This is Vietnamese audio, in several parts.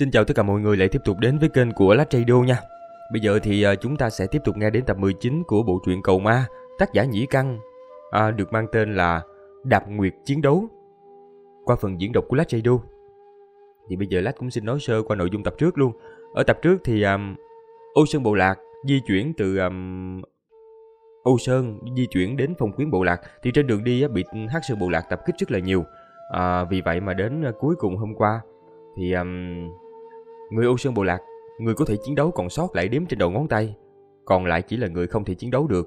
Xin chào tất cả mọi người lại tiếp tục đến với kênh của Lách Radio nha. Bây giờ thì à, chúng ta sẽ tiếp tục nghe đến tập 19 của bộ truyện Cầu Ma, tác giả Nhĩ Căn, à, được mang tên là Đạp Nguyệt Chiến Đấu. Qua phần diễn đọc của Lách Radio. Thì bây giờ lát cũng xin nói sơ qua nội dung tập trước luôn. Ở tập trước thì um, Âu Sơn Bộ Lạc di chuyển từ um, Âu Sơn di chuyển đến phòng quyến bộ lạc thì trên đường đi bị Hắc Sơn bộ lạc tập kích rất là nhiều. À, vì vậy mà đến cuối cùng hôm qua thì um, Người Âu Sơn Bộ Lạc, người có thể chiến đấu còn sót lại đếm trên đầu ngón tay, còn lại chỉ là người không thể chiến đấu được.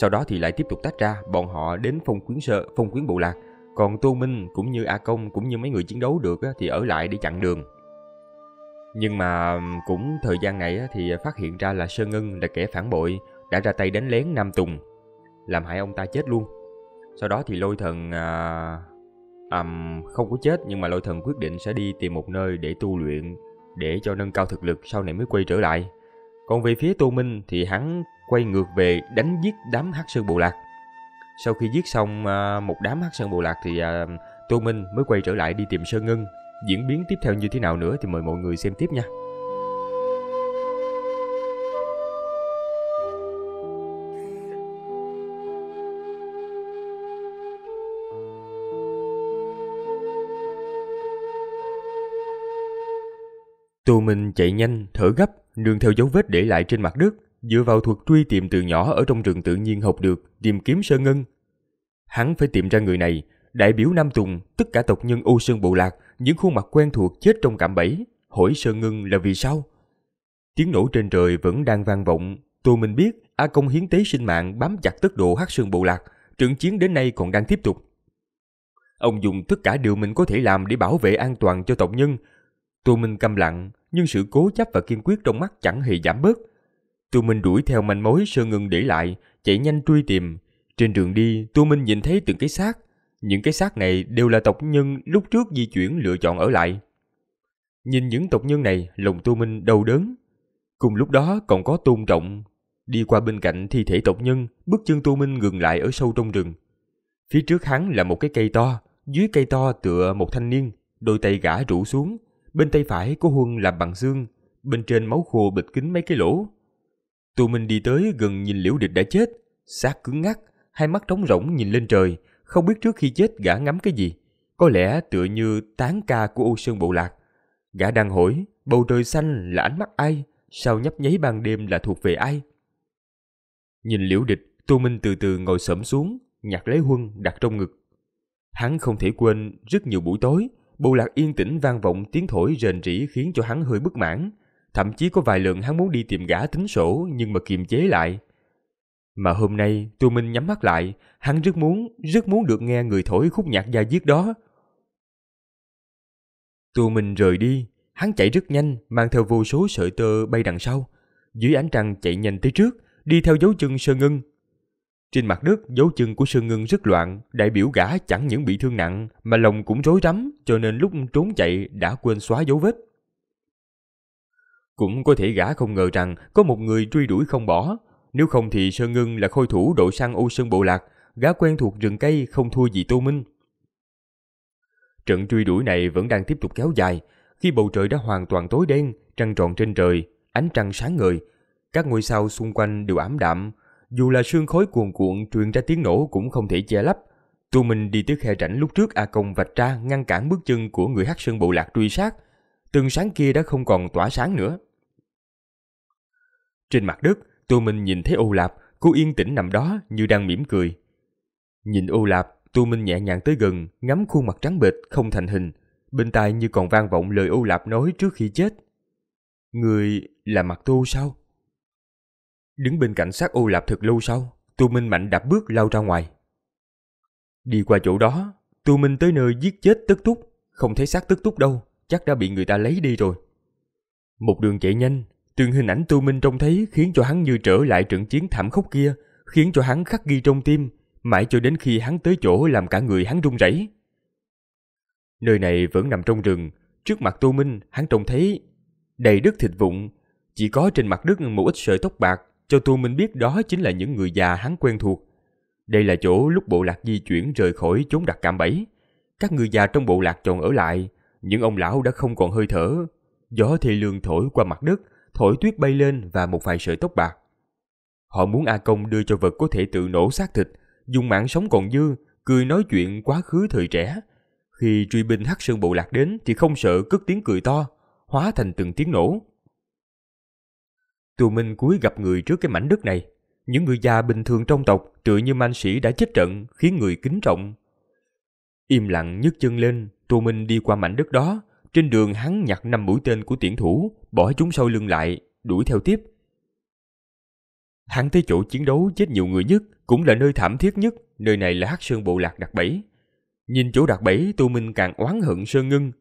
Sau đó thì lại tiếp tục tách ra, bọn họ đến phong quyến sơ phong quyến bộ lạc. Còn Tô Minh cũng như A Công cũng như mấy người chiến đấu được thì ở lại để chặn đường. Nhưng mà cũng thời gian này thì phát hiện ra là Sơn Ngân là kẻ phản bội, đã ra tay đánh lén Nam Tùng, làm hại ông ta chết luôn. Sau đó thì lôi thần à, à, không có chết nhưng mà lôi thần quyết định sẽ đi tìm một nơi để tu luyện để cho nâng cao thực lực sau này mới quay trở lại. Còn về phía Tô Minh thì hắn quay ngược về đánh giết đám Hắc Sơn Bộ Lạc. Sau khi giết xong à, một đám Hắc Sơn Bộ Lạc thì à, Tô Minh mới quay trở lại đi tìm Sơn Ngân. Diễn biến tiếp theo như thế nào nữa thì mời mọi người xem tiếp nha. Tô Minh chạy nhanh, thở gấp, nương theo dấu vết để lại trên mặt đất, dựa vào thuật truy tìm từ nhỏ ở trong rừng tự nhiên học được, tìm kiếm sơ ngân. Hắn phải tìm ra người này, đại biểu Nam Tùng, tất cả tộc nhân u sơn bộ lạc, những khuôn mặt quen thuộc chết trong cạm bẫy, hỏi sơ ngân là vì sao? Tiếng nổ trên trời vẫn đang vang vọng, Tô Minh biết A Công hiến tế sinh mạng bám chặt tốc độ hắc sơn bộ lạc, trận chiến đến nay còn đang tiếp tục. Ông dùng tất cả điều mình có thể làm để bảo vệ an toàn cho tộc nhân, Tô Minh câm lặng, nhưng sự cố chấp và kiên quyết trong mắt chẳng hề giảm bớt. Tô Minh đuổi theo manh mối Sơ Ngân để lại, chạy nhanh truy tìm. Trên đường đi, Tô Minh nhìn thấy từng cái xác. Những cái xác này đều là tộc nhân lúc trước di chuyển lựa chọn ở lại. Nhìn những tộc nhân này, lòng Tô Minh đau đớn. Cùng lúc đó còn có tôn trọng. Đi qua bên cạnh thi thể tộc nhân, bước chân Tô Minh ngừng lại ở sâu trong rừng. Phía trước hắn là một cái cây to, dưới cây to tựa một thanh niên, đôi tay gã rủ xuống, Bên tay phải có huân làm bằng xương, bên trên máu khô bịt kín mấy cái lỗ. Tụi mình đi tới gần nhìn liễu địch đã chết, xác cứng ngắc, hai mắt trống rỗng nhìn lên trời, không biết trước khi chết gã ngắm cái gì. Có lẽ tựa như tán ca của Âu Sơn Bộ Lạc. Gã đang hỏi, bầu trời xanh là ánh mắt ai, sao nhấp nháy ban đêm là thuộc về ai? Nhìn liễu địch, Tô Minh từ từ ngồi sẫm xuống, nhặt lấy huân đặt trong ngực. Hắn không thể quên rất nhiều buổi tối, Bộ lạc yên tĩnh vang vọng tiếng thổi rền rỉ khiến cho hắn hơi bất mãn. Thậm chí có vài lần hắn muốn đi tìm gã tính sổ nhưng mà kiềm chế lại. Mà hôm nay, Tu Minh nhắm mắt lại, hắn rất muốn, rất muốn được nghe người thổi khúc nhạc da diết đó. Tu Minh rời đi, hắn chạy rất nhanh, mang theo vô số sợi tơ bay đằng sau. Dưới ánh trăng chạy nhanh tới trước, đi theo dấu chân Sơ ngưng trên mặt đất, dấu chân của Sơn ngưng rất loạn, đại biểu gã chẳng những bị thương nặng mà lòng cũng rối rắm, cho nên lúc trốn chạy đã quên xóa dấu vết. Cũng có thể gã không ngờ rằng có một người truy đuổi không bỏ, nếu không thì Sơn ngưng là khôi thủ đội sang ô Sơn Bộ Lạc, gã quen thuộc rừng cây không thua gì Tô Minh. Trận truy đuổi này vẫn đang tiếp tục kéo dài, khi bầu trời đã hoàn toàn tối đen, trăng tròn trên trời, ánh trăng sáng ngời, các ngôi sao xung quanh đều ảm đạm, dù là sương khói cuồn cuộn truyền ra tiếng nổ cũng không thể che lấp. Tu Minh đi tới khe rảnh lúc trước A Công vạch ra ngăn cản bước chân của người hắc sơn bộ lạc truy sát. Từng sáng kia đã không còn tỏa sáng nữa. Trên mặt đất, Tu Minh nhìn thấy Âu lạp, cô yên tĩnh nằm đó như đang mỉm cười. Nhìn Âu lạp, Tu Minh nhẹ nhàng tới gần, ngắm khuôn mặt trắng bệch không thành hình. Bên tai như còn vang vọng lời Âu lạp nói trước khi chết. Người là mặt tu sao? Đứng bên cạnh xác ô lạp thật lâu sau, Tu Minh mạnh đạp bước lao ra ngoài. Đi qua chỗ đó, Tu Minh tới nơi giết chết tức túc, không thấy xác tức túc đâu, chắc đã bị người ta lấy đi rồi. Một đường chạy nhanh, từng hình ảnh Tu Minh trông thấy khiến cho hắn như trở lại trận chiến thảm khốc kia, khiến cho hắn khắc ghi trong tim, mãi cho đến khi hắn tới chỗ làm cả người hắn run rẩy. Nơi này vẫn nằm trong rừng, trước mặt tu Minh hắn trông thấy đầy đất thịt vụn, chỉ có trên mặt đất một ít sợi tóc bạc cho tu minh biết đó chính là những người già hắn quen thuộc. Đây là chỗ lúc bộ lạc di chuyển rời khỏi chốn đặt cạm bẫy. Các người già trong bộ lạc chọn ở lại, những ông lão đã không còn hơi thở. Gió thì lường thổi qua mặt đất, thổi tuyết bay lên và một vài sợi tóc bạc. Họ muốn A Công đưa cho vật có thể tự nổ xác thịt, dùng mạng sống còn dư, cười nói chuyện quá khứ thời trẻ. Khi truy binh hắc sơn bộ lạc đến thì không sợ cất tiếng cười to, hóa thành từng tiếng nổ. Tù Minh cúi gặp người trước cái mảnh đất này. Những người già bình thường trong tộc tựa như man sĩ đã chết trận khiến người kính trọng. Im lặng nhấc chân lên, Tù Minh đi qua mảnh đất đó. Trên đường hắn nhặt năm mũi tên của tiễn thủ, bỏ chúng sau lưng lại, đuổi theo tiếp. Hắn tới chỗ chiến đấu chết nhiều người nhất, cũng là nơi thảm thiết nhất, nơi này là Hắc Sơn Bộ Lạc đặc bẫy. Nhìn chỗ đặc bẫy, Tô Minh càng oán hận Sơn Ngưng.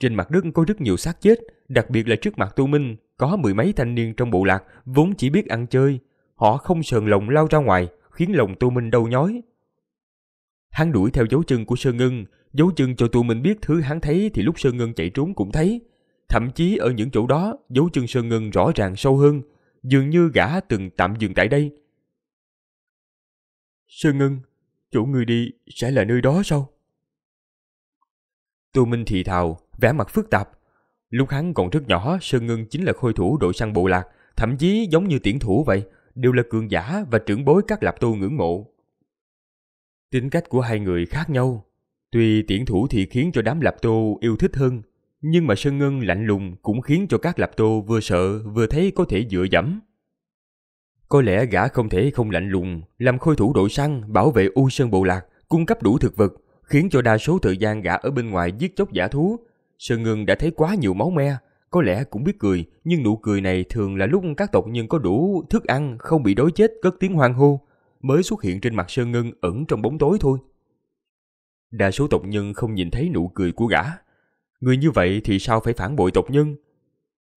Trên mặt đất có rất nhiều xác chết, đặc biệt là trước mặt Tu Minh, có mười mấy thanh niên trong bộ lạc vốn chỉ biết ăn chơi, họ không sờn lòng lao ra ngoài, khiến lòng Tô Minh đau nhói. Hắn đuổi theo dấu chân của Sơn Ngân, dấu chân cho Tô Minh biết thứ hắn thấy thì lúc Sơn Ngân chạy trốn cũng thấy. Thậm chí ở những chỗ đó, dấu chân Sơn Ngân rõ ràng sâu hơn, dường như gã từng tạm dừng tại đây. Sơn Ngân, chỗ người đi sẽ là nơi đó sao? Tô Minh thì thào, vẻ mặt phức tạp, Lúc hắn còn rất nhỏ, Sơn Ngân chính là khôi thủ đội săn bộ lạc, thậm chí giống như tiễn thủ vậy, đều là cường giả và trưởng bối các lạp tu ngưỡng mộ. Tính cách của hai người khác nhau. Tuy tiễn thủ thì khiến cho đám lạp tô yêu thích hơn, nhưng mà Sơn Ngân lạnh lùng cũng khiến cho các lạp tô vừa sợ vừa thấy có thể dựa dẫm. Có lẽ gã không thể không lạnh lùng, làm khôi thủ đội săn, bảo vệ U Sơn Bộ Lạc, cung cấp đủ thực vật, khiến cho đa số thời gian gã ở bên ngoài giết chóc giả thú Sơn Ngân đã thấy quá nhiều máu me, có lẽ cũng biết cười, nhưng nụ cười này thường là lúc các tộc nhân có đủ thức ăn không bị đói chết cất tiếng hoang hô, mới xuất hiện trên mặt Sơn Ngân ẩn trong bóng tối thôi. Đa số tộc nhân không nhìn thấy nụ cười của gã. Người như vậy thì sao phải phản bội tộc nhân?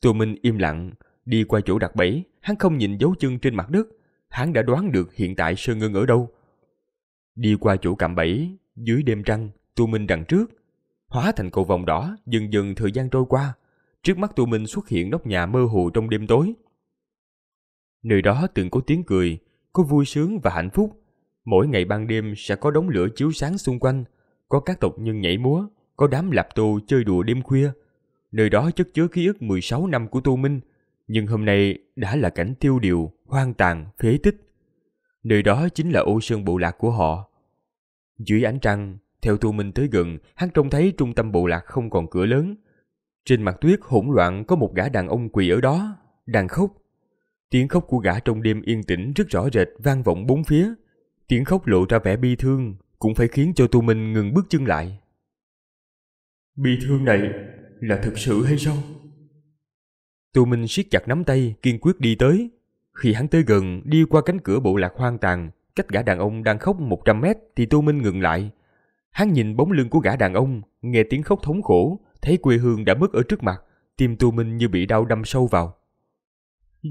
Tô Minh im lặng, đi qua chỗ đặt bẫy, hắn không nhìn dấu chân trên mặt đất, hắn đã đoán được hiện tại Sơn Ngân ở đâu. Đi qua chỗ cạm bẫy, dưới đêm trăng, Tu Minh đằng trước, Hóa thành cầu vòng đỏ, dần dần thời gian trôi qua. Trước mắt tụi mình xuất hiện nóc nhà mơ hồ trong đêm tối. Nơi đó từng có tiếng cười, có vui sướng và hạnh phúc. Mỗi ngày ban đêm sẽ có đống lửa chiếu sáng xung quanh, có các tộc nhân nhảy múa, có đám lạp tô chơi đùa đêm khuya. Nơi đó chất chứa ký ức 16 năm của Tô Minh, nhưng hôm nay đã là cảnh tiêu điều, hoang tàn, phế tích. Nơi đó chính là ô sơn bộ lạc của họ. Dưới ánh trăng, theo Thu Minh tới gần, hắn trông thấy trung tâm bộ lạc không còn cửa lớn. Trên mặt tuyết hỗn loạn có một gã đàn ông quỳ ở đó, đang khóc. Tiếng khóc của gã trong đêm yên tĩnh rất rõ rệt vang vọng bốn phía. Tiếng khóc lộ ra vẻ bi thương, cũng phải khiến cho Tu Minh ngừng bước chân lại. Bi thương này là thực sự hay sao? Tu Minh siết chặt nắm tay, kiên quyết đi tới. Khi hắn tới gần, đi qua cánh cửa bộ lạc hoang tàn, cách gã đàn ông đang khóc 100 mét thì Tu Minh ngừng lại, Hắn nhìn bóng lưng của gã đàn ông, nghe tiếng khóc thống khổ, thấy quê hương đã mất ở trước mặt, tim Tu Minh như bị đau đâm sâu vào.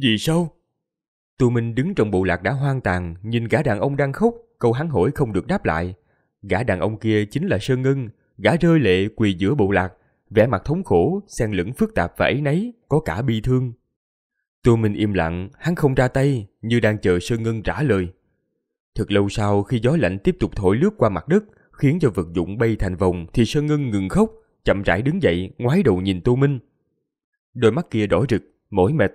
Vì sao? Tu Minh đứng trong bộ lạc đã hoang tàn, nhìn gã đàn ông đang khóc, câu hắn hỏi không được đáp lại. Gã đàn ông kia chính là Sơn Ngân, gã rơi lệ quỳ giữa bộ lạc, vẻ mặt thống khổ, xen lẫn phức tạp và ấy nấy, có cả bi thương. Tu Minh im lặng, hắn không ra tay, như đang chờ Sơn Ngân trả lời. Thật lâu sau khi gió lạnh tiếp tục thổi lướt qua mặt đất, khiến cho vật dụng bay thành vòng thì Sơn Ngân ngừng khóc, chậm rãi đứng dậy, ngoái đầu nhìn Tô Minh. Đôi mắt kia đỏ rực, mỏi mệt.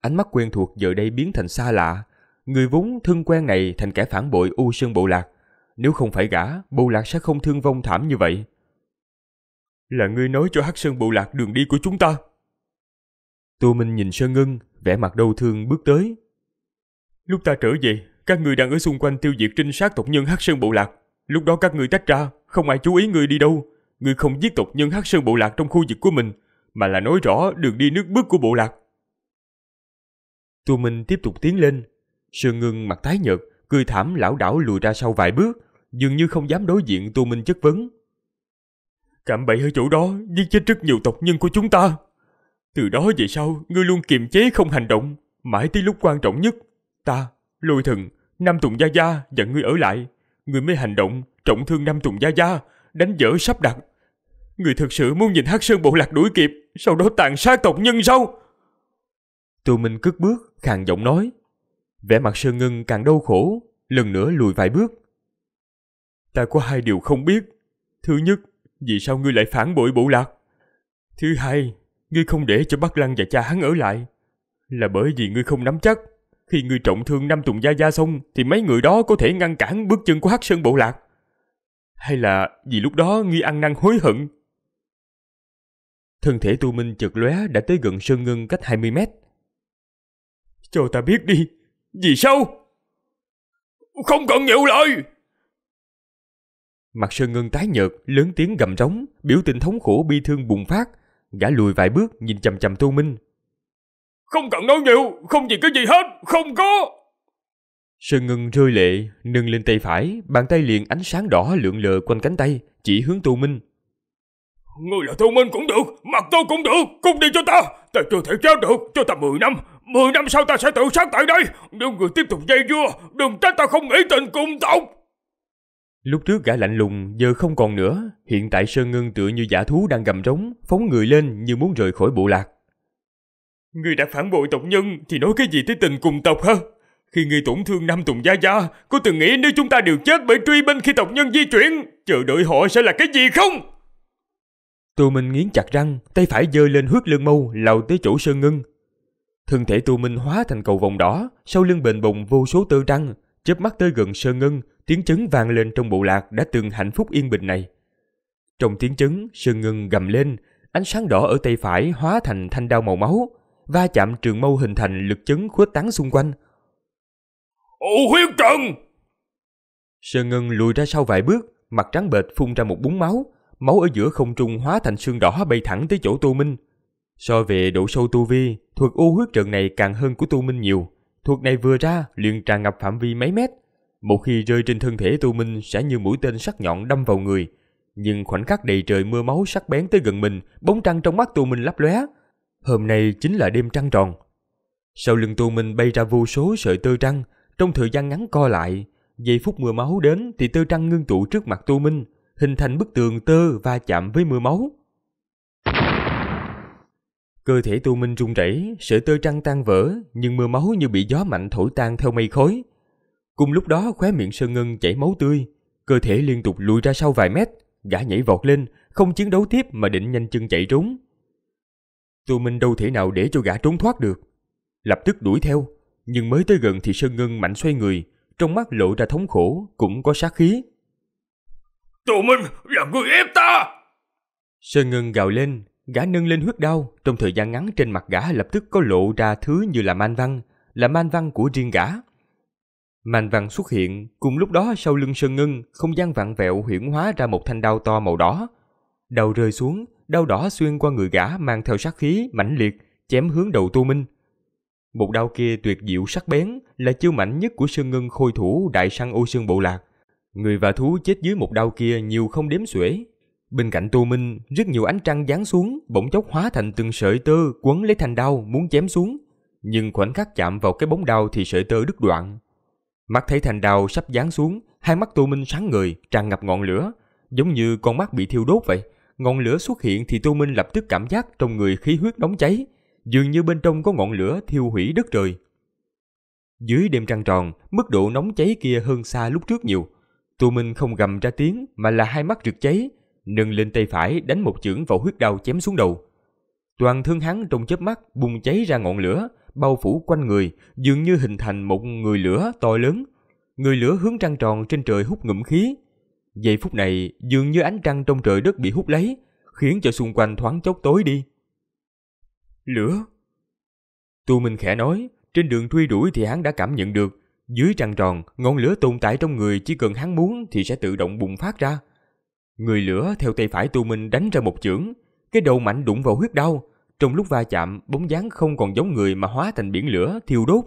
Ánh mắt quen thuộc giờ đây biến thành xa lạ. Người vốn thân quen này thành kẻ phản bội U Sơn Bộ Lạc. Nếu không phải gã, Bộ Lạc sẽ không thương vong thảm như vậy. Là ngươi nói cho Hắc Sơn Bộ Lạc đường đi của chúng ta. Tô Minh nhìn Sơn Ngân, vẻ mặt đau thương bước tới. Lúc ta trở về, các ngươi đang ở xung quanh tiêu diệt trinh sát tộc nhân Hắc Sơn Bộ Lạc. Lúc đó các người tách ra, không ai chú ý người đi đâu. Người không giết tộc nhân hát sơn bộ lạc trong khu vực của mình, mà là nói rõ đường đi nước bước của bộ lạc. Tu Minh tiếp tục tiến lên. Sơn Ngưng mặt tái nhợt, cười thảm lão đảo lùi ra sau vài bước, dường như không dám đối diện Tu Minh chất vấn. Cảm bậy ở chỗ đó, giết chết rất nhiều tộc nhân của chúng ta. Từ đó về sau, ngươi luôn kiềm chế không hành động, mãi tới lúc quan trọng nhất. Ta, lôi thần, Nam Tùng Gia Gia dẫn ngươi ở lại, người mới hành động, trọng thương năm Tùng Gia Gia, đánh dở sắp đặt. Người thật sự muốn nhìn Hắc Sơn Bộ Lạc đuổi kịp, sau đó tàn sát tộc nhân sao? Tù Minh cất bước, khàn giọng nói. Vẻ mặt Sơn Ngân càng đau khổ, lần nữa lùi vài bước. Ta có hai điều không biết. Thứ nhất, vì sao ngươi lại phản bội bộ lạc? Thứ hai, ngươi không để cho Bắc Lăng và cha hắn ở lại. Là bởi vì ngươi không nắm chắc khi ngươi trọng thương năm Tùng Gia Gia xong thì mấy người đó có thể ngăn cản bước chân của Hắc Sơn Bộ Lạc. Hay là vì lúc đó ngươi ăn năn hối hận? Thân thể tu minh chợt lóe đã tới gần Sơn Ngân cách 20 mét. Cho ta biết đi, vì sao? Không cần nhiều lời! Mặt Sơn Ngân tái nhợt, lớn tiếng gầm rống, biểu tình thống khổ bi thương bùng phát. Gã lùi vài bước nhìn chầm chầm tu Minh, không cần nói nhiều, không gì cái gì hết, không có. Sơn ngưng rơi lệ, nâng lên tay phải, bàn tay liền ánh sáng đỏ lượn lờ quanh cánh tay, chỉ hướng Tô Minh. Ngươi là Tô Minh cũng được, mặt tôi cũng được, cùng đi cho ta. Ta chưa thể chết được, cho ta 10 năm. 10 năm sau ta sẽ tự sát tại đây. Nếu người tiếp tục dây dưa, đừng trách ta không nghĩ tình cùng tộc. Lúc trước gã lạnh lùng, giờ không còn nữa. Hiện tại Sơn ngưng tựa như giả thú đang gầm rống, phóng người lên như muốn rời khỏi bộ lạc. Ngươi đã phản bội tộc nhân thì nói cái gì tới tình cùng tộc hả? Khi ngươi tổn thương Nam Tùng Gia Gia, có từng nghĩ nếu chúng ta đều chết bởi truy binh khi tộc nhân di chuyển, chờ đợi họ sẽ là cái gì không? Tô Minh nghiến chặt răng, tay phải giơ lên huyết lương mâu, lao tới chỗ Sơn Ngân. Thân thể Tô Minh hóa thành cầu vòng đỏ, sau lưng bền bồng vô số tơ răng, chớp mắt tới gần Sơn Ngân, tiếng chấn vang lên trong bộ lạc đã từng hạnh phúc yên bình này. Trong tiếng chấn, Sơn Ngân gầm lên, ánh sáng đỏ ở tay phải hóa thành thanh đao màu máu, va chạm trường mâu hình thành lực chấn khuếch tán xung quanh. Ồ huyết trần! Sơn Ngân lùi ra sau vài bước, mặt trắng bệt phun ra một búng máu, máu ở giữa không trung hóa thành xương đỏ bay thẳng tới chỗ Tô Minh. So về độ sâu tu vi, thuật u huyết trận này càng hơn của Tô Minh nhiều. Thuật này vừa ra liền tràn ngập phạm vi mấy mét. Một khi rơi trên thân thể Tô Minh sẽ như mũi tên sắc nhọn đâm vào người. Nhưng khoảnh khắc đầy trời mưa máu sắc bén tới gần mình, bóng trăng trong mắt Tô Minh lấp lóe, Hôm nay chính là đêm trăng tròn. Sau lưng Tô Minh bay ra vô số sợi tơ trăng, trong thời gian ngắn co lại. Giây phút mưa máu đến thì tơ trăng ngưng tụ trước mặt Tô Minh, hình thành bức tường tơ va chạm với mưa máu. Cơ thể Tô Minh rung rẩy, sợi tơ trăng tan vỡ, nhưng mưa máu như bị gió mạnh thổi tan theo mây khói. Cùng lúc đó khóe miệng Sơn Ngân chảy máu tươi, cơ thể liên tục lùi ra sau vài mét, gã nhảy vọt lên, không chiến đấu tiếp mà định nhanh chân chạy trốn. Tô Minh đâu thể nào để cho gã trốn thoát được. Lập tức đuổi theo, nhưng mới tới gần thì Sơn Ngân mạnh xoay người, trong mắt lộ ra thống khổ, cũng có sát khí. Tô Minh là người ép ta! Sơn Ngân gào lên, gã nâng lên huyết đau, trong thời gian ngắn trên mặt gã lập tức có lộ ra thứ như là man văn, là man văn của riêng gã. Man văn xuất hiện, cùng lúc đó sau lưng Sơn Ngân, không gian vặn vẹo huyển hóa ra một thanh đao to màu đỏ, Đầu rơi xuống, đau đỏ xuyên qua người gã mang theo sát khí mãnh liệt, chém hướng đầu Tu Minh. Một đao kia tuyệt diệu sắc bén là chiêu mạnh nhất của Sơn Ngân khôi thủ đại săn ô sơn bộ lạc. Người và thú chết dưới một đao kia nhiều không đếm xuể. Bên cạnh Tu Minh, rất nhiều ánh trăng giáng xuống, bỗng chốc hóa thành từng sợi tơ quấn lấy thanh đao muốn chém xuống. Nhưng khoảnh khắc chạm vào cái bóng đao thì sợi tơ đứt đoạn. Mắt thấy thanh đao sắp giáng xuống, hai mắt Tu Minh sáng người, tràn ngập ngọn lửa, giống như con mắt bị thiêu đốt vậy Ngọn lửa xuất hiện thì Tô Minh lập tức cảm giác trong người khí huyết nóng cháy, dường như bên trong có ngọn lửa thiêu hủy đất trời. Dưới đêm trăng tròn, mức độ nóng cháy kia hơn xa lúc trước nhiều. Tô Minh không gầm ra tiếng mà là hai mắt rực cháy, nâng lên tay phải đánh một chưởng vào huyết đao chém xuống đầu. Toàn thân hắn trong chớp mắt bùng cháy ra ngọn lửa, bao phủ quanh người, dường như hình thành một người lửa to lớn. Người lửa hướng trăng tròn trên trời hút ngụm khí, Giây phút này dường như ánh trăng trong trời đất bị hút lấy, khiến cho xung quanh thoáng chốc tối đi. Lửa! Tu Minh khẽ nói, trên đường truy đuổi thì hắn đã cảm nhận được, dưới trăng tròn, ngọn lửa tồn tại trong người chỉ cần hắn muốn thì sẽ tự động bùng phát ra. Người lửa theo tay phải Tu Minh đánh ra một chưởng, cái đầu mạnh đụng vào huyết đau, trong lúc va chạm bóng dáng không còn giống người mà hóa thành biển lửa thiêu đốt.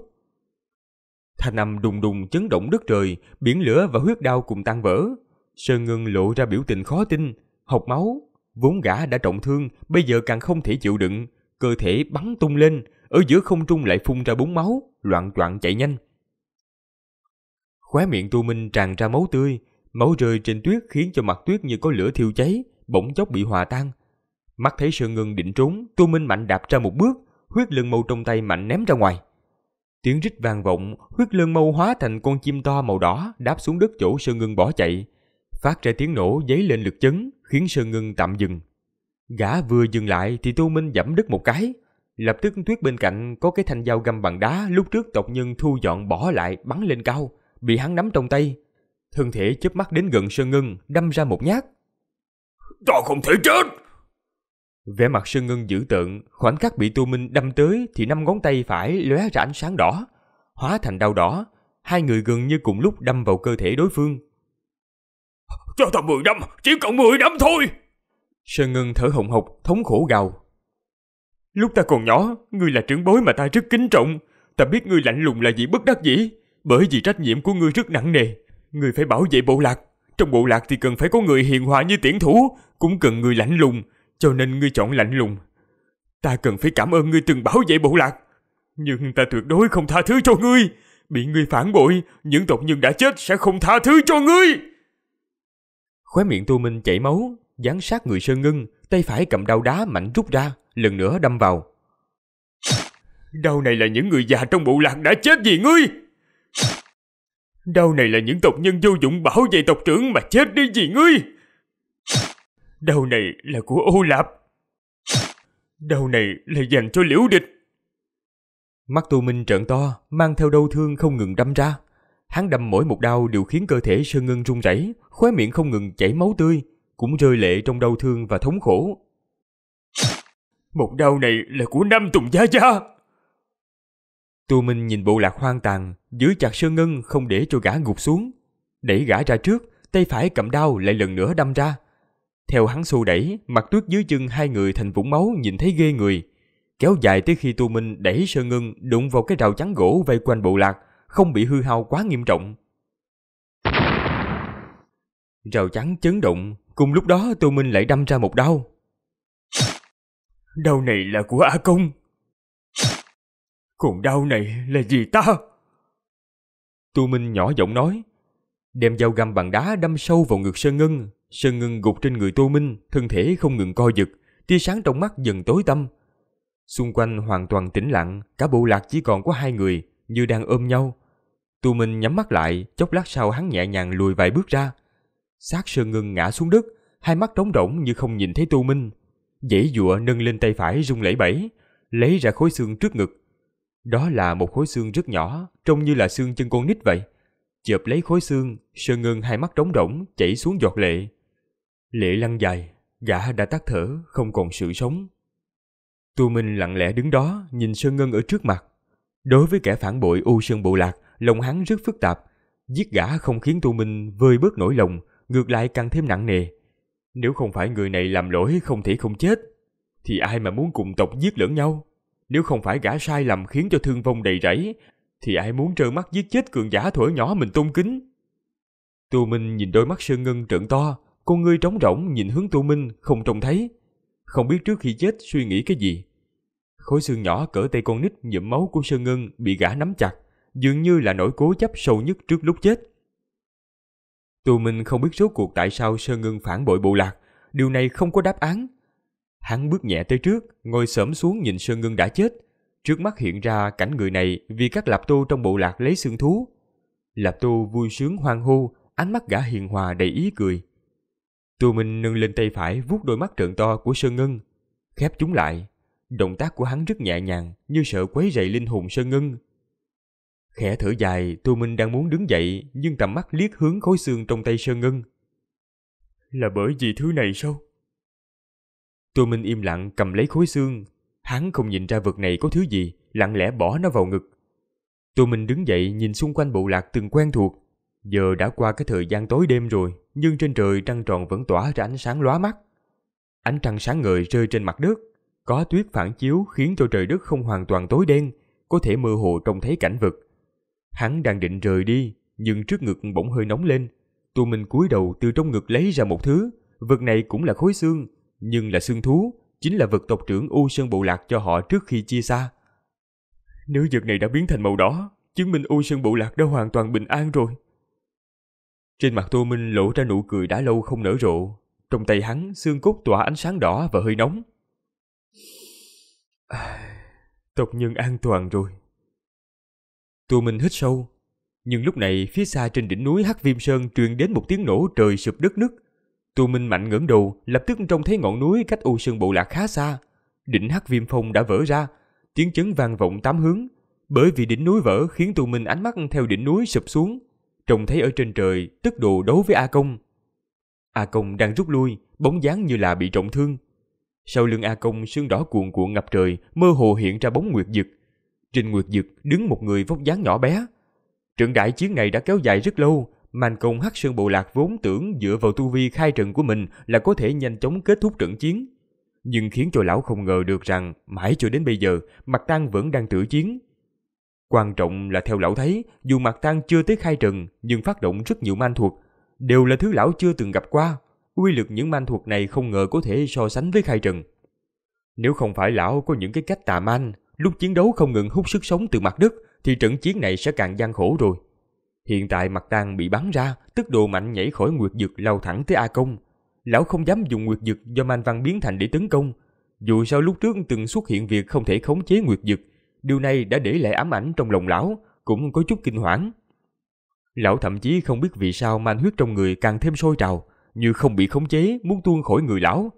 Thanh âm đùng đùng chấn động đất trời, biển lửa và huyết đau cùng tan vỡ, Sơn Ngân lộ ra biểu tình khó tin, học máu. Vốn gã đã trọng thương, bây giờ càng không thể chịu đựng. Cơ thể bắn tung lên, ở giữa không trung lại phun ra bốn máu, loạn choạng chạy nhanh. Khóe miệng Tu Minh tràn ra máu tươi, máu rơi trên tuyết khiến cho mặt tuyết như có lửa thiêu cháy, bỗng chốc bị hòa tan. Mắt thấy Sơn Ngân định trốn, Tu Minh mạnh đạp ra một bước, huyết lưng mâu trong tay mạnh ném ra ngoài. Tiếng rít vang vọng, huyết lưng mâu hóa thành con chim to màu đỏ đáp xuống đất chỗ Sơn Ngân bỏ chạy, Phát ra tiếng nổ dấy lên lực chấn, khiến Sơn Ngân tạm dừng. Gã vừa dừng lại thì Tô Minh giẫm đứt một cái. Lập tức tuyết bên cạnh có cái thanh dao găm bằng đá lúc trước tộc nhân thu dọn bỏ lại bắn lên cao, bị hắn nắm trong tay. Thân thể chớp mắt đến gần Sơn Ngân, đâm ra một nhát. Ta không thể chết! Vẻ mặt Sơn Ngân dữ tợn, khoảnh khắc bị Tô Minh đâm tới thì năm ngón tay phải lóe ra ánh sáng đỏ, hóa thành đau đỏ, hai người gần như cùng lúc đâm vào cơ thể đối phương. Cho tao 10 năm, chỉ còn 10 năm thôi. Sơn Ngân thở hồng hộc, thống khổ gào. Lúc ta còn nhỏ, ngươi là trưởng bối mà ta rất kính trọng. Ta biết ngươi lạnh lùng là vì bất đắc dĩ, bởi vì trách nhiệm của ngươi rất nặng nề. Ngươi phải bảo vệ bộ lạc. Trong bộ lạc thì cần phải có người hiền hòa như tiễn thủ, cũng cần người lạnh lùng, cho nên ngươi chọn lạnh lùng. Ta cần phải cảm ơn ngươi từng bảo vệ bộ lạc. Nhưng ta tuyệt đối không tha thứ cho ngươi. Bị ngươi phản bội, những tộc nhân đã chết sẽ không tha thứ cho ngươi. Khóe miệng tu Minh chảy máu, dán sát người Sơn Ngưng, tay phải cầm đau đá mạnh rút ra, lần nữa đâm vào. Đau này là những người già trong bộ lạc đã chết vì ngươi! Đau này là những tộc nhân vô dụng bảo vệ tộc trưởng mà chết đi vì ngươi! Đau này là của ô lạp! Đau này là dành cho liễu địch! Mắt tu Minh trợn to, mang theo đau thương không ngừng đâm ra. Hắn đâm mỗi một đau đều khiến cơ thể Sơn Ngưng run rẩy, khóe miệng không ngừng chảy máu tươi, cũng rơi lệ trong đau thương và thống khổ. Một đau này là của năm Tùng Gia Gia. tù Minh nhìn bộ lạc hoang tàn, giữ chặt Sơn Ngân không để cho gã gục xuống. Đẩy gã ra trước, tay phải cầm đau lại lần nữa đâm ra. Theo hắn xô đẩy, mặt tuyết dưới chân hai người thành vũng máu nhìn thấy ghê người. Kéo dài tới khi Tu Minh đẩy Sơn Ngân đụng vào cái rào chắn gỗ vây quanh bộ lạc, không bị hư hao quá nghiêm trọng. Rào chắn chấn động, cùng lúc đó Tô Minh lại đâm ra một đau. Đau này là của A Công. Còn đau này là gì ta? Tô Minh nhỏ giọng nói, đem dao găm bằng đá đâm sâu vào ngực Sơn Ngân. Sơn Ngân gục trên người Tô Minh, thân thể không ngừng co giật, tia sáng trong mắt dần tối tăm. Xung quanh hoàn toàn tĩnh lặng, cả bộ lạc chỉ còn có hai người, như đang ôm nhau. Tô Minh nhắm mắt lại, chốc lát sau hắn nhẹ nhàng lùi vài bước ra. Sát sơn ngưng ngã xuống đất, hai mắt trống rỗng như không nhìn thấy tu minh. Dãy dụa nâng lên tay phải rung lẩy bẩy, lấy ra khối xương trước ngực. Đó là một khối xương rất nhỏ, trông như là xương chân con nít vậy. Chợp lấy khối xương, sơn ngưng hai mắt trống rỗng, chảy xuống giọt lệ. Lệ lăn dài, gã đã tắt thở, không còn sự sống. Tu Minh lặng lẽ đứng đó, nhìn Sơn ngưng ở trước mặt. Đối với kẻ phản bội U Sơn Bộ Lạc, lòng hắn rất phức tạp. Giết gã không khiến Tu Minh vơi bớt nỗi lòng, ngược lại càng thêm nặng nề. Nếu không phải người này làm lỗi không thể không chết, thì ai mà muốn cùng tộc giết lẫn nhau? Nếu không phải gã sai lầm khiến cho thương vong đầy rẫy, thì ai muốn trơ mắt giết chết cường giả thuở nhỏ mình tôn kính? tu Minh nhìn đôi mắt Sơn Ngân trợn to, con ngươi trống rỗng nhìn hướng tu Minh không trông thấy. Không biết trước khi chết suy nghĩ cái gì. Khối xương nhỏ cỡ tay con nít nhuộm máu của Sơn Ngân bị gã nắm chặt, dường như là nỗi cố chấp sâu nhất trước lúc chết. Tù Minh không biết rốt cuộc tại sao Sơn Ngưng phản bội bộ lạc, điều này không có đáp án. Hắn bước nhẹ tới trước, ngồi xổm xuống nhìn Sơn Ngưng đã chết. Trước mắt hiện ra cảnh người này vì các lạp tu trong bộ lạc lấy xương thú. Lạp tu vui sướng hoang hô, ánh mắt gã hiền hòa đầy ý cười. Tù Minh nâng lên tay phải vuốt đôi mắt trợn to của Sơn ngưng khép chúng lại. Động tác của hắn rất nhẹ nhàng như sợ quấy rầy linh hồn Sơn ngưng Khẽ thở dài, Tô Minh đang muốn đứng dậy nhưng tầm mắt liếc hướng khối xương trong tay Sơn Ngân. Là bởi vì thứ này sao? Tô Minh im lặng cầm lấy khối xương. Hắn không nhìn ra vật này có thứ gì, lặng lẽ bỏ nó vào ngực. Tô Minh đứng dậy nhìn xung quanh bộ lạc từng quen thuộc. Giờ đã qua cái thời gian tối đêm rồi, nhưng trên trời trăng tròn vẫn tỏa ra ánh sáng lóa mắt. Ánh trăng sáng ngời rơi trên mặt đất, có tuyết phản chiếu khiến cho trời đất không hoàn toàn tối đen, có thể mơ hồ trông thấy cảnh vật. Hắn đang định rời đi, nhưng trước ngực bỗng hơi nóng lên. tu minh cúi đầu từ trong ngực lấy ra một thứ, vật này cũng là khối xương, nhưng là xương thú, chính là vật tộc trưởng U Sơn Bộ Lạc cho họ trước khi chia xa. Nếu vật này đã biến thành màu đỏ, chứng minh U Sơn Bộ Lạc đã hoàn toàn bình an rồi. Trên mặt Tô Minh lộ ra nụ cười đã lâu không nở rộ, trong tay hắn xương cốt tỏa ánh sáng đỏ và hơi nóng. tộc nhân an toàn rồi. Tụi mình hít sâu. Nhưng lúc này phía xa trên đỉnh núi Hắc Viêm Sơn truyền đến một tiếng nổ trời sụp đất nứt. Tụi mình mạnh ngẩng đầu, lập tức trông thấy ngọn núi cách U Sơn Bộ Lạc khá xa. Đỉnh Hắc Viêm Phong đã vỡ ra, tiếng chấn vang vọng tám hướng. Bởi vì đỉnh núi vỡ khiến tụi mình ánh mắt theo đỉnh núi sụp xuống, trông thấy ở trên trời tức đồ đấu với A Công. A Công đang rút lui, bóng dáng như là bị trọng thương. Sau lưng A Công sương đỏ cuộn cuộn ngập trời, mơ hồ hiện ra bóng nguyệt dực, Trình Nguyệt Dực đứng một người vóc dáng nhỏ bé. Trận đại chiến này đã kéo dài rất lâu, Màn Công Hắc Sơn Bộ Lạc vốn tưởng dựa vào tu vi khai trận của mình là có thể nhanh chóng kết thúc trận chiến. Nhưng khiến cho lão không ngờ được rằng mãi cho đến bây giờ Mạc Tăng vẫn đang tử chiến. Quan trọng là theo lão thấy, dù Mạc Tăng chưa tới khai trận nhưng phát động rất nhiều man thuật, đều là thứ lão chưa từng gặp qua. Quy lực những man thuật này không ngờ có thể so sánh với khai trận. Nếu không phải lão có những cái cách tà man, Lúc chiến đấu không ngừng hút sức sống từ mặt đất thì trận chiến này sẽ càng gian khổ rồi. Hiện tại mặt đang bị bắn ra, tức đồ mạnh nhảy khỏi nguyệt dực lao thẳng tới A Công. Lão không dám dùng nguyệt dực do Man Văn biến thành để tấn công. Dù sao lúc trước từng xuất hiện việc không thể khống chế nguyệt dực, điều này đã để lại ám ảnh trong lòng lão, cũng có chút kinh hoảng. Lão thậm chí không biết vì sao man huyết trong người càng thêm sôi trào, như không bị khống chế, muốn tuôn khỏi người lão.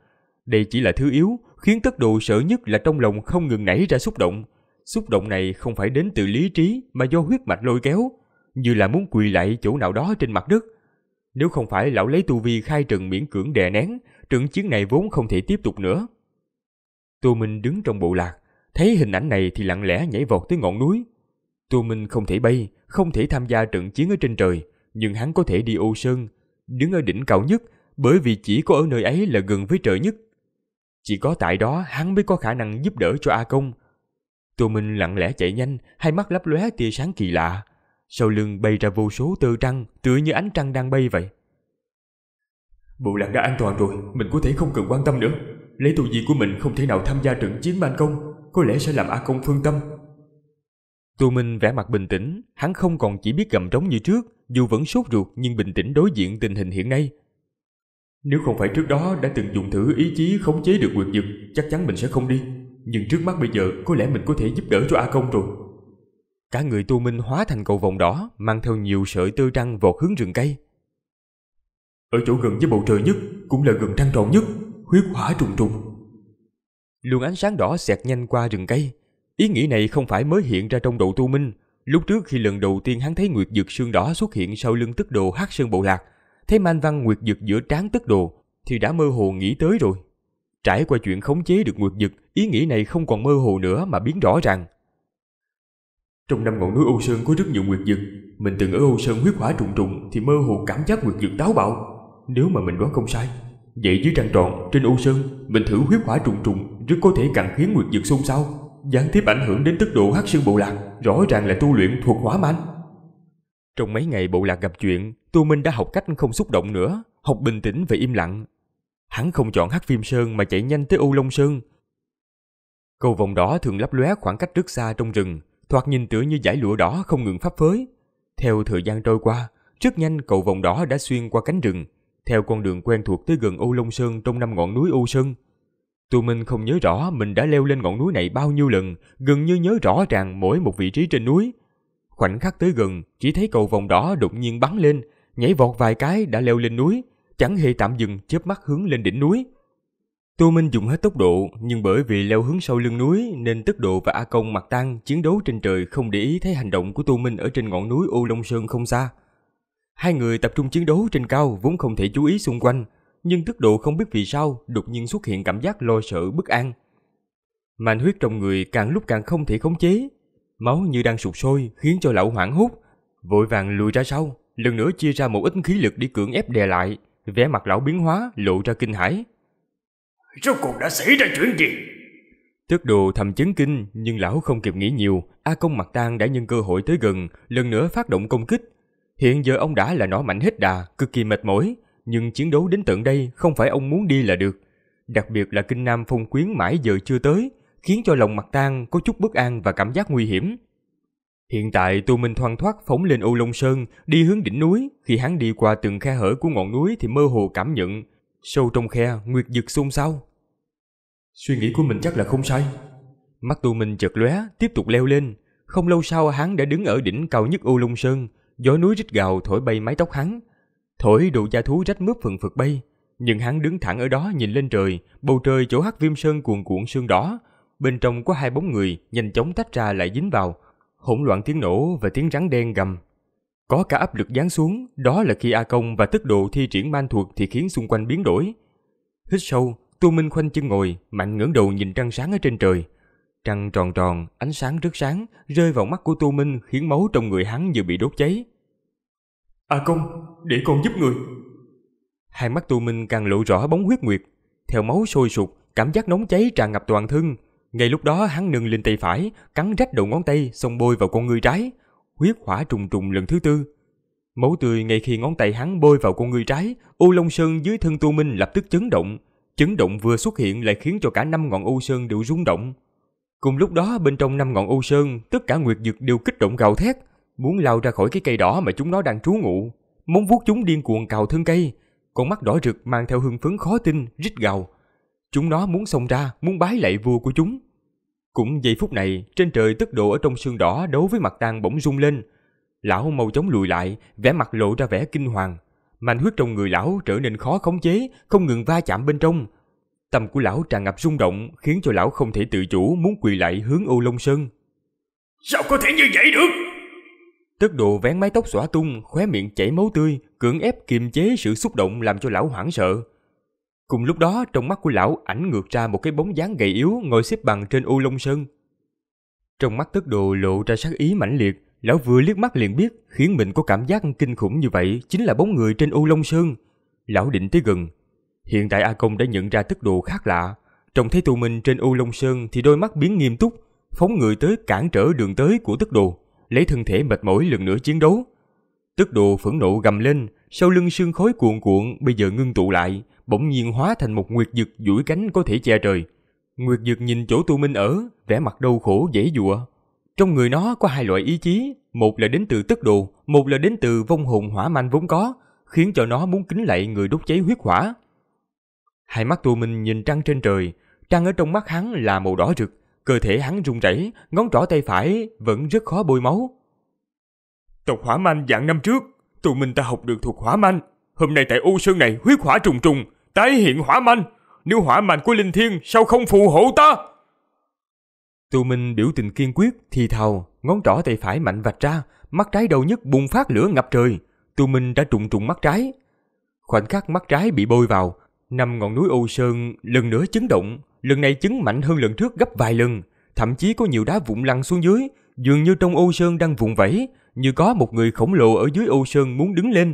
Đây chỉ là thứ yếu, khiến tất độ sợ nhất là trong lòng không ngừng nảy ra xúc động. Xúc động này không phải đến từ lý trí mà do huyết mạch lôi kéo, như là muốn quỳ lại chỗ nào đó trên mặt đất. Nếu không phải lão lấy tu vi khai trận miễn cưỡng đè nén, trận chiến này vốn không thể tiếp tục nữa. Tô Minh đứng trong bộ lạc, thấy hình ảnh này thì lặng lẽ nhảy vọt tới ngọn núi. Tô Minh không thể bay, không thể tham gia trận chiến ở trên trời, nhưng hắn có thể đi ô sơn, đứng ở đỉnh cao nhất, bởi vì chỉ có ở nơi ấy là gần với trời nhất. Chỉ có tại đó hắn mới có khả năng giúp đỡ cho A Công. Tô Minh lặng lẽ chạy nhanh, hai mắt lấp lóe tia sáng kỳ lạ. Sau lưng bay ra vô số tơ trăng, tựa như ánh trăng đang bay vậy. Bộ lạc đã an toàn rồi, mình có thể không cần quan tâm nữa. Lấy tù gì của mình không thể nào tham gia trận chiến ban công, có lẽ sẽ làm A Công phương tâm. Tô Minh vẻ mặt bình tĩnh, hắn không còn chỉ biết gầm trống như trước, dù vẫn sốt ruột nhưng bình tĩnh đối diện tình hình hiện nay, nếu không phải trước đó đã từng dùng thử ý chí khống chế được quyền dực, chắc chắn mình sẽ không đi. Nhưng trước mắt bây giờ có lẽ mình có thể giúp đỡ cho A Công rồi. Cả người tu minh hóa thành cầu vòng đỏ, mang theo nhiều sợi tơ trăng vọt hướng rừng cây. Ở chỗ gần với bầu trời nhất, cũng là gần trăng tròn nhất, huyết hỏa trùng trùng. Luồng ánh sáng đỏ xẹt nhanh qua rừng cây. Ý nghĩ này không phải mới hiện ra trong đầu tu minh. Lúc trước khi lần đầu tiên hắn thấy nguyệt dực sương đỏ xuất hiện sau lưng tức đồ hát sơn bộ lạc, thấy Mạnh Văn Nguyệt Dực giữa trán tức đồ, thì đã mơ hồ nghĩ tới rồi. Trải qua chuyện khống chế được Nguyệt Dực, ý nghĩ này không còn mơ hồ nữa mà biến rõ ràng. Trong năm ngọn núi Âu Sơn có rất nhiều Nguyệt Dực, mình từng ở Âu Sơn huyết hỏa trùng trùng thì mơ hồ cảm giác Nguyệt Dực táo bạo. Nếu mà mình đoán không sai, vậy dưới trăng tròn trên Âu Sơn, mình thử huyết hỏa trùng trùng rất có thể càng khiến Nguyệt Dực xôn xao, gián tiếp ảnh hưởng đến tức độ hắc xương bộ lạc, rõ ràng là tu luyện thuộc hỏa mạnh trong mấy ngày bộ lạc gặp chuyện, Tu Minh đã học cách không xúc động nữa, học bình tĩnh và im lặng. Hắn không chọn hát phim Sơn mà chạy nhanh tới U Long Sơn. Cầu vòng đỏ thường lấp lóe khoảng cách rất xa trong rừng, thoạt nhìn tựa như dải lụa đỏ không ngừng pháp phới. Theo thời gian trôi qua, rất nhanh cầu vòng đỏ đã xuyên qua cánh rừng, theo con đường quen thuộc tới gần U Long Sơn trong năm ngọn núi U Sơn. Tu Minh không nhớ rõ mình đã leo lên ngọn núi này bao nhiêu lần, gần như nhớ rõ ràng mỗi một vị trí trên núi, Khoảnh khắc tới gần, chỉ thấy cầu vòng đỏ đột nhiên bắn lên, nhảy vọt vài cái đã leo lên núi, chẳng hề tạm dừng chớp mắt hướng lên đỉnh núi. Tô Minh dùng hết tốc độ, nhưng bởi vì leo hướng sau lưng núi nên tốc độ và A Công mặt tăng chiến đấu trên trời không để ý thấy hành động của Tô Minh ở trên ngọn núi Ô Long Sơn không xa. Hai người tập trung chiến đấu trên cao vốn không thể chú ý xung quanh, nhưng tốc độ không biết vì sao đột nhiên xuất hiện cảm giác lo sợ bất an. Màn huyết trong người càng lúc càng không thể khống chế, Máu như đang sụp sôi khiến cho lão hoảng hốt, vội vàng lùi ra sau, lần nữa chia ra một ít khí lực để cưỡng ép đè lại, vẻ mặt lão biến hóa lộ ra kinh hãi. Rốt cuộc đã xảy ra chuyện gì? Tước đồ thầm chấn kinh nhưng lão không kịp nghĩ nhiều, A Công mặt tan đã nhân cơ hội tới gần, lần nữa phát động công kích. Hiện giờ ông đã là nó mạnh hết đà, cực kỳ mệt mỏi, nhưng chiến đấu đến tận đây không phải ông muốn đi là được. Đặc biệt là kinh nam phong quyến mãi giờ chưa tới, khiến cho lòng mặt tan có chút bất an và cảm giác nguy hiểm. Hiện tại Tô Minh thoăn thoắt phóng lên u Long Sơn, đi hướng đỉnh núi, khi hắn đi qua từng khe hở của ngọn núi thì mơ hồ cảm nhận, sâu trong khe nguyệt dực xung xao. Suy nghĩ của mình chắc là không sai. Mắt Tô Minh chợt lóe, tiếp tục leo lên. Không lâu sau hắn đã đứng ở đỉnh cao nhất u Long Sơn, gió núi rít gào thổi bay mái tóc hắn, thổi đồ da thú rách mướp phần phật bay. Nhưng hắn đứng thẳng ở đó nhìn lên trời, bầu trời chỗ hắc viêm sơn cuồn cuộn sương đỏ, bên trong có hai bóng người nhanh chóng tách ra lại dính vào, hỗn loạn tiếng nổ và tiếng rắn đen gầm. Có cả áp lực giáng xuống, đó là khi A Công và tức độ thi triển man thuật thì khiến xung quanh biến đổi. Hít sâu, Tô Minh khoanh chân ngồi, mạnh ngẩng đầu nhìn trăng sáng ở trên trời. Trăng tròn tròn, ánh sáng rất sáng, rơi vào mắt của Tô Minh khiến máu trong người hắn như bị đốt cháy. A Công, để con giúp người. Hai mắt Tô Minh càng lộ rõ bóng huyết nguyệt. Theo máu sôi sục, cảm giác nóng cháy tràn ngập toàn thân, ngay lúc đó hắn nâng lên tay phải, cắn rách đầu ngón tay xông bôi vào con người trái. Huyết hỏa trùng trùng lần thứ tư. Máu tươi ngay khi ngón tay hắn bôi vào con người trái, U Long Sơn dưới thân Tu Minh lập tức chấn động. Chấn động vừa xuất hiện lại khiến cho cả năm ngọn U Sơn đều rung động. Cùng lúc đó bên trong năm ngọn U Sơn, tất cả nguyệt dược đều kích động gào thét, muốn lao ra khỏi cái cây đỏ mà chúng nó đang trú ngụ. Móng vuốt chúng điên cuồng cào thân cây, con mắt đỏ rực mang theo hưng phấn khó tin, rít gào. Chúng nó muốn xông ra, muốn bái lạy vua của chúng. Cũng giây phút này, trên trời tức độ ở trong sương đỏ đối với mặt tan bỗng rung lên. Lão mau chóng lùi lại, vẻ mặt lộ ra vẻ kinh hoàng. Mạnh huyết trong người lão trở nên khó khống chế, không ngừng va chạm bên trong. Tâm của lão tràn ngập rung động, khiến cho lão không thể tự chủ muốn quỳ lại hướng ô long sơn. Sao có thể như vậy được? Tức độ vén mái tóc xõa tung, khóe miệng chảy máu tươi, cưỡng ép kiềm chế sự xúc động làm cho lão hoảng sợ. Cùng lúc đó, trong mắt của lão ảnh ngược ra một cái bóng dáng gầy yếu ngồi xếp bằng trên u lông sơn. Trong mắt tức đồ lộ ra sát ý mãnh liệt, lão vừa liếc mắt liền biết khiến mình có cảm giác kinh khủng như vậy chính là bóng người trên u lông sơn. Lão định tới gần. Hiện tại A Công đã nhận ra tức đồ khác lạ. Trông thấy tù mình trên u lông sơn thì đôi mắt biến nghiêm túc, phóng người tới cản trở đường tới của tức đồ, lấy thân thể mệt mỏi lần nữa chiến đấu. Tức đồ phẫn nộ gầm lên, sau lưng sương khối cuộn cuộn bây giờ ngưng tụ lại, bỗng nhiên hóa thành một nguyệt dực duỗi cánh có thể che trời. Nguyệt dực nhìn chỗ Tu Minh ở, vẻ mặt đau khổ dễ dụa. Trong người nó có hai loại ý chí, một là đến từ tức đồ, một là đến từ vong hồn hỏa manh vốn có, khiến cho nó muốn kính lạy người đốt cháy huyết hỏa. Hai mắt Tu Minh nhìn trăng trên trời, trăng ở trong mắt hắn là màu đỏ rực, cơ thể hắn run rẩy, ngón trỏ tay phải vẫn rất khó bôi máu. Tộc hỏa manh dạng năm trước tụi mình ta học được thuộc hỏa manh. Hôm nay tại u sơn này huyết hỏa trùng trùng, tái hiện hỏa manh. Nếu hỏa manh của linh thiên sao không phù hộ ta? Tụi mình biểu tình kiên quyết, thì thào, ngón trỏ tay phải mạnh vạch ra, mắt trái đầu nhất bùng phát lửa ngập trời. Tụi mình đã trùng trùng mắt trái. Khoảnh khắc mắt trái bị bôi vào, năm ngọn núi u Sơn lần nữa chấn động, lần này chấn mạnh hơn lần trước gấp vài lần, thậm chí có nhiều đá vụn lăn xuống dưới, dường như trong u Sơn đang vụn vẫy, như có một người khổng lồ ở dưới ô sơn muốn đứng lên.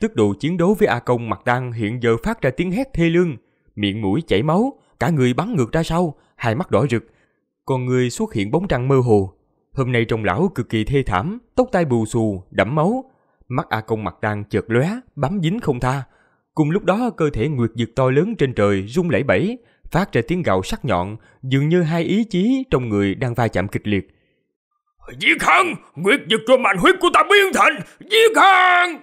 Tức độ chiến đấu với A Công mặt đăng hiện giờ phát ra tiếng hét thê lương, miệng mũi chảy máu, cả người bắn ngược ra sau, hai mắt đỏ rực. Còn người xuất hiện bóng trăng mơ hồ. Hôm nay trông lão cực kỳ thê thảm, tóc tai bù xù, đẫm máu. Mắt A Công mặt đăng chợt lóe, bám dính không tha. Cùng lúc đó cơ thể Nguyệt Dực to lớn trên trời rung lẩy bẩy, phát ra tiếng gào sắc nhọn, dường như hai ý chí trong người đang va chạm kịch liệt Giết hắn! nguyệt giật cho mạnh huyết của ta biến thành! Giết hắn!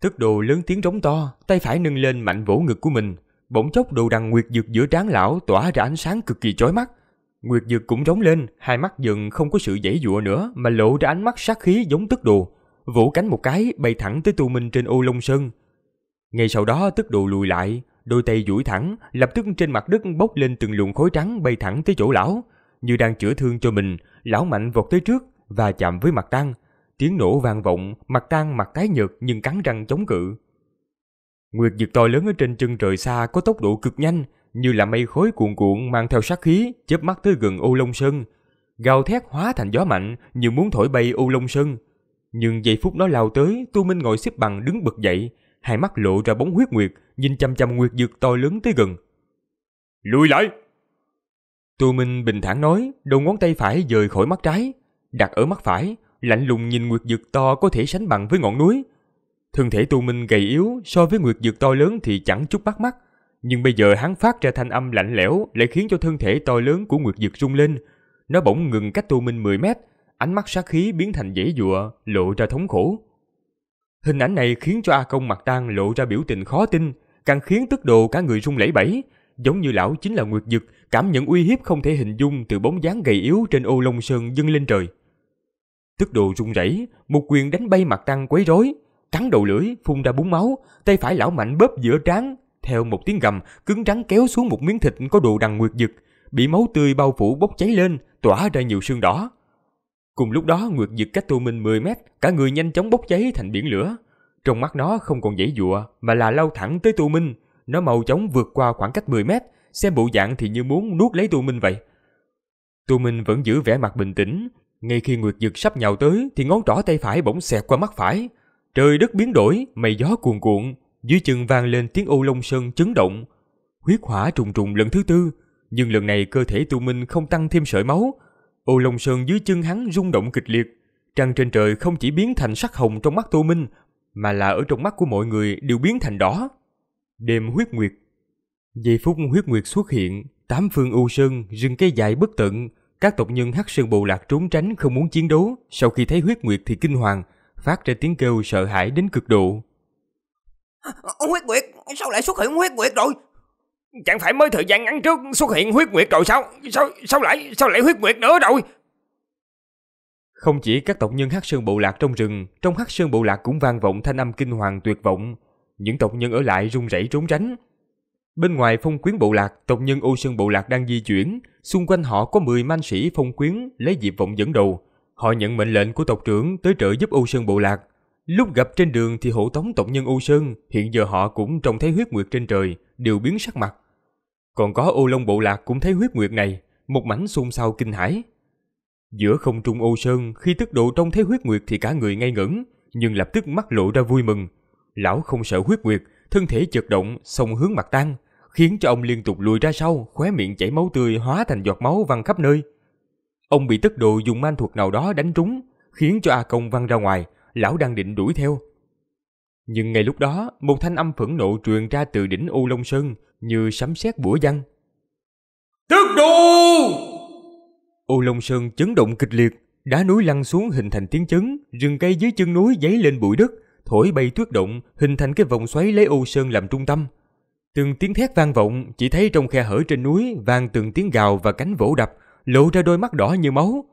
Tức đồ lớn tiếng rống to, tay phải nâng lên mạnh vỗ ngực của mình. Bỗng chốc đồ đằng Nguyệt Dược giữa trán lão tỏa ra ánh sáng cực kỳ chói mắt. Nguyệt Dược cũng rống lên, hai mắt dần không có sự dễ dụa nữa mà lộ ra ánh mắt sát khí giống tức đồ. Vỗ cánh một cái, bay thẳng tới tu minh trên ô long sơn. Ngay sau đó tức đồ lùi lại, đôi tay duỗi thẳng, lập tức trên mặt đất bốc lên từng luồng khối trắng bay thẳng tới chỗ lão. Như đang chữa thương cho mình, Lão Mạnh vọt tới trước và chạm với mặt Tăng. Tiếng nổ vang vọng, mặt Tăng mặt tái nhợt nhưng cắn răng chống cự. Nguyệt dược to lớn ở trên chân trời xa có tốc độ cực nhanh, như là mây khối cuộn cuộn mang theo sát khí, chớp mắt tới gần Ô Long Sơn. Gào thét hóa thành gió mạnh, như muốn thổi bay Ô Long Sơn. Nhưng giây phút nó lao tới, Tu Minh ngồi xếp bằng đứng bật dậy, hai mắt lộ ra bóng huyết nguyệt, nhìn chăm chăm Nguyệt dược to lớn tới gần. Lùi lại! Tô Minh bình thản nói, đầu ngón tay phải rời khỏi mắt trái, đặt ở mắt phải, lạnh lùng nhìn Nguyệt Dực to có thể sánh bằng với ngọn núi. Thân thể Tô Minh gầy yếu so với Nguyệt Dực to lớn thì chẳng chút bắt mắt, nhưng bây giờ hắn phát ra thanh âm lạnh lẽo lại khiến cho thân thể to lớn của Nguyệt Dực rung lên. Nó bỗng ngừng cách Tô Minh 10 mét, ánh mắt sát khí biến thành dễ dụa, lộ ra thống khổ. Hình ảnh này khiến cho A Công mặt tan lộ ra biểu tình khó tin, càng khiến tức đồ cả người rung lẩy bẩy, giống như lão chính là Nguyệt Dực, cảm những uy hiếp không thể hình dung từ bóng dáng gầy yếu trên ô long sơn dâng lên trời. Tức đồ rung rẩy, một quyền đánh bay mặt tăng quấy rối, cắn đầu lưỡi, phun ra búng máu, tay phải lão mạnh bóp giữa trán, theo một tiếng gầm, cứng rắn kéo xuống một miếng thịt có đồ đằng nguyệt dực, bị máu tươi bao phủ bốc cháy lên, tỏa ra nhiều xương đỏ. Cùng lúc đó Nguyệt Dực cách Tô Minh 10 mét, cả người nhanh chóng bốc cháy thành biển lửa. Trong mắt nó không còn dãy dụa mà là lao thẳng tới Tô Minh. Nó mau chóng vượt qua khoảng cách 10 mét, xem bộ dạng thì như muốn nuốt lấy Tu Minh vậy. Tu Minh vẫn giữ vẻ mặt bình tĩnh, ngay khi Nguyệt Dực sắp nhào tới thì ngón trỏ tay phải bỗng xẹt qua mắt phải. Trời đất biến đổi, mây gió cuồn cuộn, dưới chân vang lên tiếng ô long sơn chấn động. Huyết hỏa trùng trùng lần thứ tư, nhưng lần này cơ thể Tu Minh không tăng thêm sợi máu. Ô long sơn dưới chân hắn rung động kịch liệt, trăng trên trời không chỉ biến thành sắc hồng trong mắt Tu Minh, mà là ở trong mắt của mọi người đều biến thành đỏ. Đêm huyết nguyệt Giây phút huyết nguyệt xuất hiện, tám phương u sơn, rừng cây dại bất tận, các tộc nhân hắc sơn bộ lạc trốn tránh không muốn chiến đấu, sau khi thấy huyết nguyệt thì kinh hoàng, phát ra tiếng kêu sợ hãi đến cực độ. Ờ, huyết nguyệt, sao lại xuất hiện huyết nguyệt rồi? Chẳng phải mới thời gian ngắn trước xuất hiện huyết nguyệt rồi sao? Sao sao lại sao lại huyết nguyệt nữa rồi? Không chỉ các tộc nhân hắc sơn bộ lạc trong rừng, trong hắc sơn bộ lạc cũng vang vọng thanh âm kinh hoàng tuyệt vọng. Những tộc nhân ở lại run rẩy trốn tránh, Bên ngoài phong quyến bộ lạc, tộc nhân ô sơn bộ lạc đang di chuyển, xung quanh họ có 10 man sĩ phong quyến lấy diệp vọng dẫn đầu. Họ nhận mệnh lệnh của tộc trưởng tới trợ giúp ô sơn bộ lạc. Lúc gặp trên đường thì hộ tống tộc nhân ô sơn, hiện giờ họ cũng trông thấy huyết nguyệt trên trời, đều biến sắc mặt. Còn có ô long bộ lạc cũng thấy huyết nguyệt này, một mảnh xôn xao kinh hãi. Giữa không trung ô sơn, khi tức độ trông thấy huyết nguyệt thì cả người ngây ngẩn, nhưng lập tức mắt lộ ra vui mừng. Lão không sợ huyết nguyệt, thân thể chợt động, song hướng mặt tăng khiến cho ông liên tục lùi ra sau, khóe miệng chảy máu tươi hóa thành giọt máu văng khắp nơi. Ông bị tức độ dùng man thuật nào đó đánh trúng, khiến cho A Công văng ra ngoài, lão đang định đuổi theo. Nhưng ngay lúc đó, một thanh âm phẫn nộ truyền ra từ đỉnh U Long Sơn như sấm sét bủa văng. Tức độ! U Long Sơn chấn động kịch liệt, đá núi lăn xuống hình thành tiếng chấn, rừng cây dưới chân núi dấy lên bụi đất, thổi bay tuyết động, hình thành cái vòng xoáy lấy U Sơn làm trung tâm, Từng tiếng thét vang vọng, chỉ thấy trong khe hở trên núi vang từng tiếng gào và cánh vỗ đập, lộ ra đôi mắt đỏ như máu.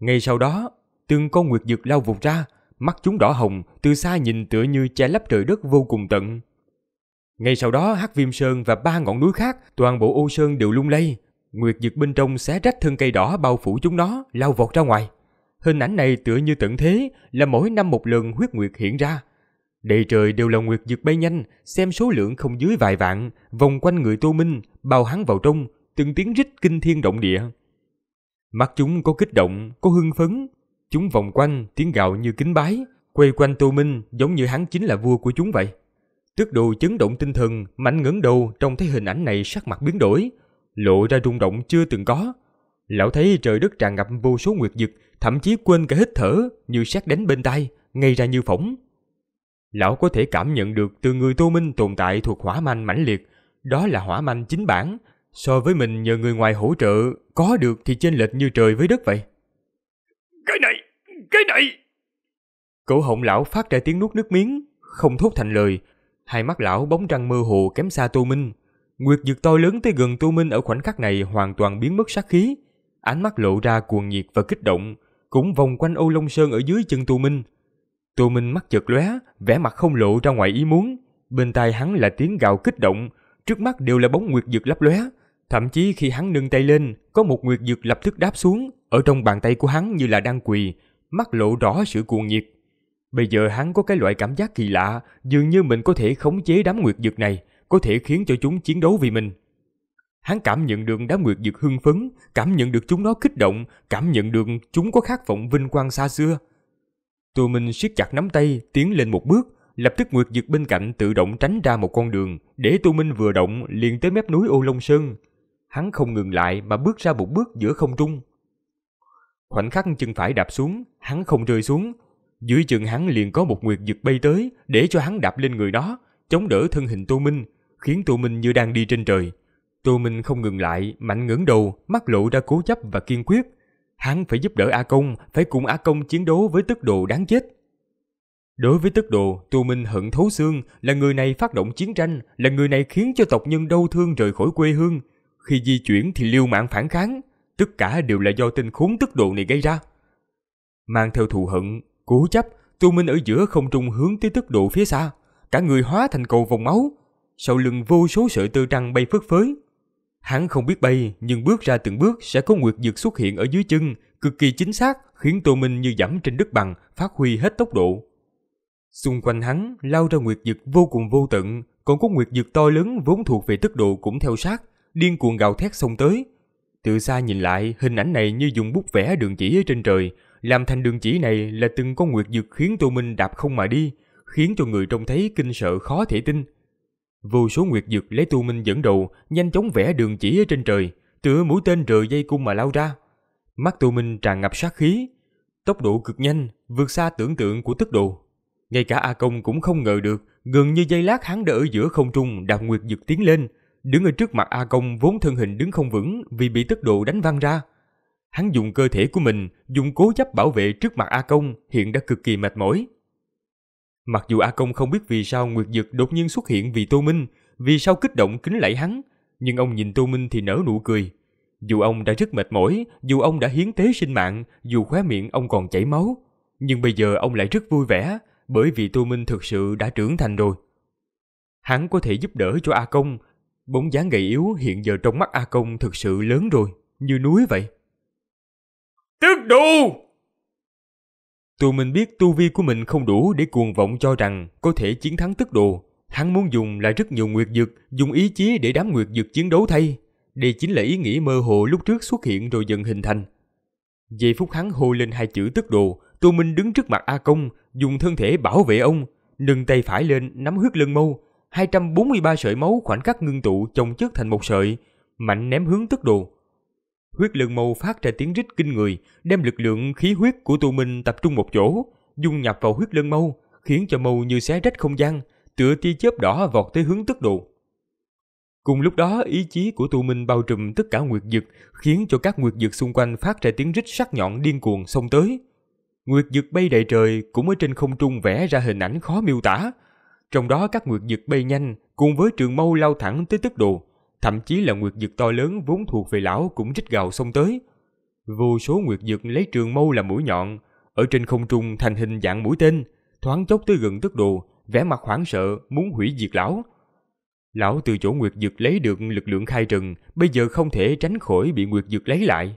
Ngay sau đó, từng con nguyệt dực lao vụt ra, mắt chúng đỏ hồng, từ xa nhìn tựa như che lấp trời đất vô cùng tận. Ngay sau đó hắc viêm sơn và ba ngọn núi khác, toàn bộ ô sơn đều lung lay. Nguyệt dực bên trong xé rách thân cây đỏ bao phủ chúng nó, lao vọt ra ngoài. Hình ảnh này tựa như tận thế, là mỗi năm một lần huyết nguyệt hiện ra. Đầy trời đều là nguyệt dược bay nhanh, xem số lượng không dưới vài vạn, vòng quanh người Tô Minh, bao hắn vào trong, từng tiếng rít kinh thiên động địa. Mắt chúng có kích động, có hưng phấn, chúng vòng quanh, tiếng gạo như kính bái, quay quanh Tô Minh giống như hắn chính là vua của chúng vậy. Tước đồ chấn động tinh thần, mạnh ngấn đầu trong thấy hình ảnh này sắc mặt biến đổi, lộ ra rung động chưa từng có. Lão thấy trời đất tràn ngập vô số nguyệt dực, thậm chí quên cả hít thở, như sát đánh bên tai, ngay ra như phỏng. Lão có thể cảm nhận được từ người Tô Minh tồn tại thuộc hỏa manh mãnh liệt, đó là hỏa manh chính bản, so với mình nhờ người ngoài hỗ trợ có được thì chênh lệch như trời với đất vậy. Cái này, cái này. Cổ họng lão phát ra tiếng nuốt nước miếng, không thốt thành lời, hai mắt lão bóng trăng mơ hồ kém xa Tô Minh. Nguyệt dược to lớn tới gần Tô Minh ở khoảnh khắc này hoàn toàn biến mất sát khí, ánh mắt lộ ra cuồng nhiệt và kích động, cũng vòng quanh ô Long Sơn ở dưới chân Tô Minh, Tô Minh mắt chợt lóe, vẻ mặt không lộ ra ngoài ý muốn. Bên tai hắn là tiếng gào kích động, trước mắt đều là bóng nguyệt dược lấp lóe. Thậm chí khi hắn nâng tay lên, có một nguyệt dược lập tức đáp xuống, ở trong bàn tay của hắn như là đang quỳ, mắt lộ rõ sự cuồng nhiệt. Bây giờ hắn có cái loại cảm giác kỳ lạ, dường như mình có thể khống chế đám nguyệt dược này, có thể khiến cho chúng chiến đấu vì mình. Hắn cảm nhận được đám nguyệt dược hưng phấn, cảm nhận được chúng nó kích động, cảm nhận được chúng có khát vọng vinh quang xa xưa. Tô Minh siết chặt nắm tay, tiến lên một bước, lập tức Nguyệt Dực bên cạnh tự động tránh ra một con đường, để Tô Minh vừa động liền tới mép núi Ô Long Sơn. Hắn không ngừng lại mà bước ra một bước giữa không trung. Khoảnh khắc chân phải đạp xuống, hắn không rơi xuống. Dưới chân hắn liền có một Nguyệt Dực bay tới, để cho hắn đạp lên người đó, chống đỡ thân hình Tô Minh, khiến Tô Minh như đang đi trên trời. Tô Minh không ngừng lại, mạnh ngẩng đầu, mắt lộ ra cố chấp và kiên quyết, Hắn phải giúp đỡ A Công, phải cùng A Công chiến đấu với tức đồ đáng chết. Đối với tức đồ, tu Minh hận thấu xương là người này phát động chiến tranh, là người này khiến cho tộc nhân đau thương rời khỏi quê hương. Khi di chuyển thì liều mạng phản kháng, tất cả đều là do tình khốn tức đồ này gây ra. Mang theo thù hận, cố chấp, tu Minh ở giữa không trung hướng tới tức độ phía xa, cả người hóa thành cầu vòng máu, sau lưng vô số sợi tơ trăng bay phất phới, Hắn không biết bay, nhưng bước ra từng bước sẽ có nguyệt dược xuất hiện ở dưới chân, cực kỳ chính xác, khiến Tô Minh như dẫm trên đất bằng, phát huy hết tốc độ. Xung quanh hắn lao ra nguyệt dực vô cùng vô tận, còn có nguyệt dực to lớn vốn thuộc về tốc độ cũng theo sát, điên cuồng gào thét xông tới. Từ xa nhìn lại, hình ảnh này như dùng bút vẽ đường chỉ ở trên trời, làm thành đường chỉ này là từng con nguyệt dực khiến Tô Minh đạp không mà đi, khiến cho người trông thấy kinh sợ khó thể tin. Vô số nguyệt dược lấy tu minh dẫn đầu, nhanh chóng vẽ đường chỉ ở trên trời, tựa mũi tên rời dây cung mà lao ra. Mắt tu minh tràn ngập sát khí, tốc độ cực nhanh, vượt xa tưởng tượng của tức độ. Ngay cả A Công cũng không ngờ được, gần như giây lát hắn đã ở giữa không trung đạp nguyệt dược tiến lên, đứng ở trước mặt A Công vốn thân hình đứng không vững vì bị tức độ đánh văng ra. Hắn dùng cơ thể của mình, dùng cố chấp bảo vệ trước mặt A Công hiện đã cực kỳ mệt mỏi. Mặc dù A Công không biết vì sao Nguyệt Dực đột nhiên xuất hiện vì Tô Minh, vì sao kích động kính lạy hắn, nhưng ông nhìn Tô Minh thì nở nụ cười. Dù ông đã rất mệt mỏi, dù ông đã hiến tế sinh mạng, dù khóe miệng ông còn chảy máu, nhưng bây giờ ông lại rất vui vẻ, bởi vì Tô Minh thực sự đã trưởng thành rồi. Hắn có thể giúp đỡ cho A Công, bóng dáng gầy yếu hiện giờ trong mắt A Công thực sự lớn rồi, như núi vậy. Tức đồ! Tù mình biết tu vi của mình không đủ để cuồng vọng cho rằng có thể chiến thắng tức đồ. Hắn muốn dùng là rất nhiều nguyệt dược, dùng ý chí để đám nguyệt dược chiến đấu thay. Đây chính là ý nghĩ mơ hồ lúc trước xuất hiện rồi dần hình thành. Giây phút hắn hô lên hai chữ tức đồ, Tô Minh đứng trước mặt A Công, dùng thân thể bảo vệ ông, nâng tay phải lên nắm huyết lưng mâu, 243 sợi máu khoảnh khắc ngưng tụ chồng chất thành một sợi, mạnh ném hướng tức đồ. Huyết lượng màu phát ra tiếng rít kinh người, đem lực lượng khí huyết của tù minh tập trung một chỗ, dung nhập vào huyết lân mâu, khiến cho mâu như xé rách không gian, tựa tia chớp đỏ vọt tới hướng tức độ. Cùng lúc đó, ý chí của tù minh bao trùm tất cả nguyệt dực, khiến cho các nguyệt dực xung quanh phát ra tiếng rít sắc nhọn điên cuồng xông tới. Nguyệt dực bay đầy trời cũng ở trên không trung vẽ ra hình ảnh khó miêu tả. Trong đó các nguyệt dực bay nhanh, cùng với trường mâu lao thẳng tới tức độ, Thậm chí là nguyệt dực to lớn vốn thuộc về lão cũng rít gào xông tới. Vô số nguyệt dực lấy trường mâu làm mũi nhọn, ở trên không trung thành hình dạng mũi tên, thoáng chốc tới gần tức đồ, vẻ mặt hoảng sợ muốn hủy diệt lão. Lão từ chỗ nguyệt dực lấy được lực lượng khai trừng, bây giờ không thể tránh khỏi bị nguyệt dực lấy lại.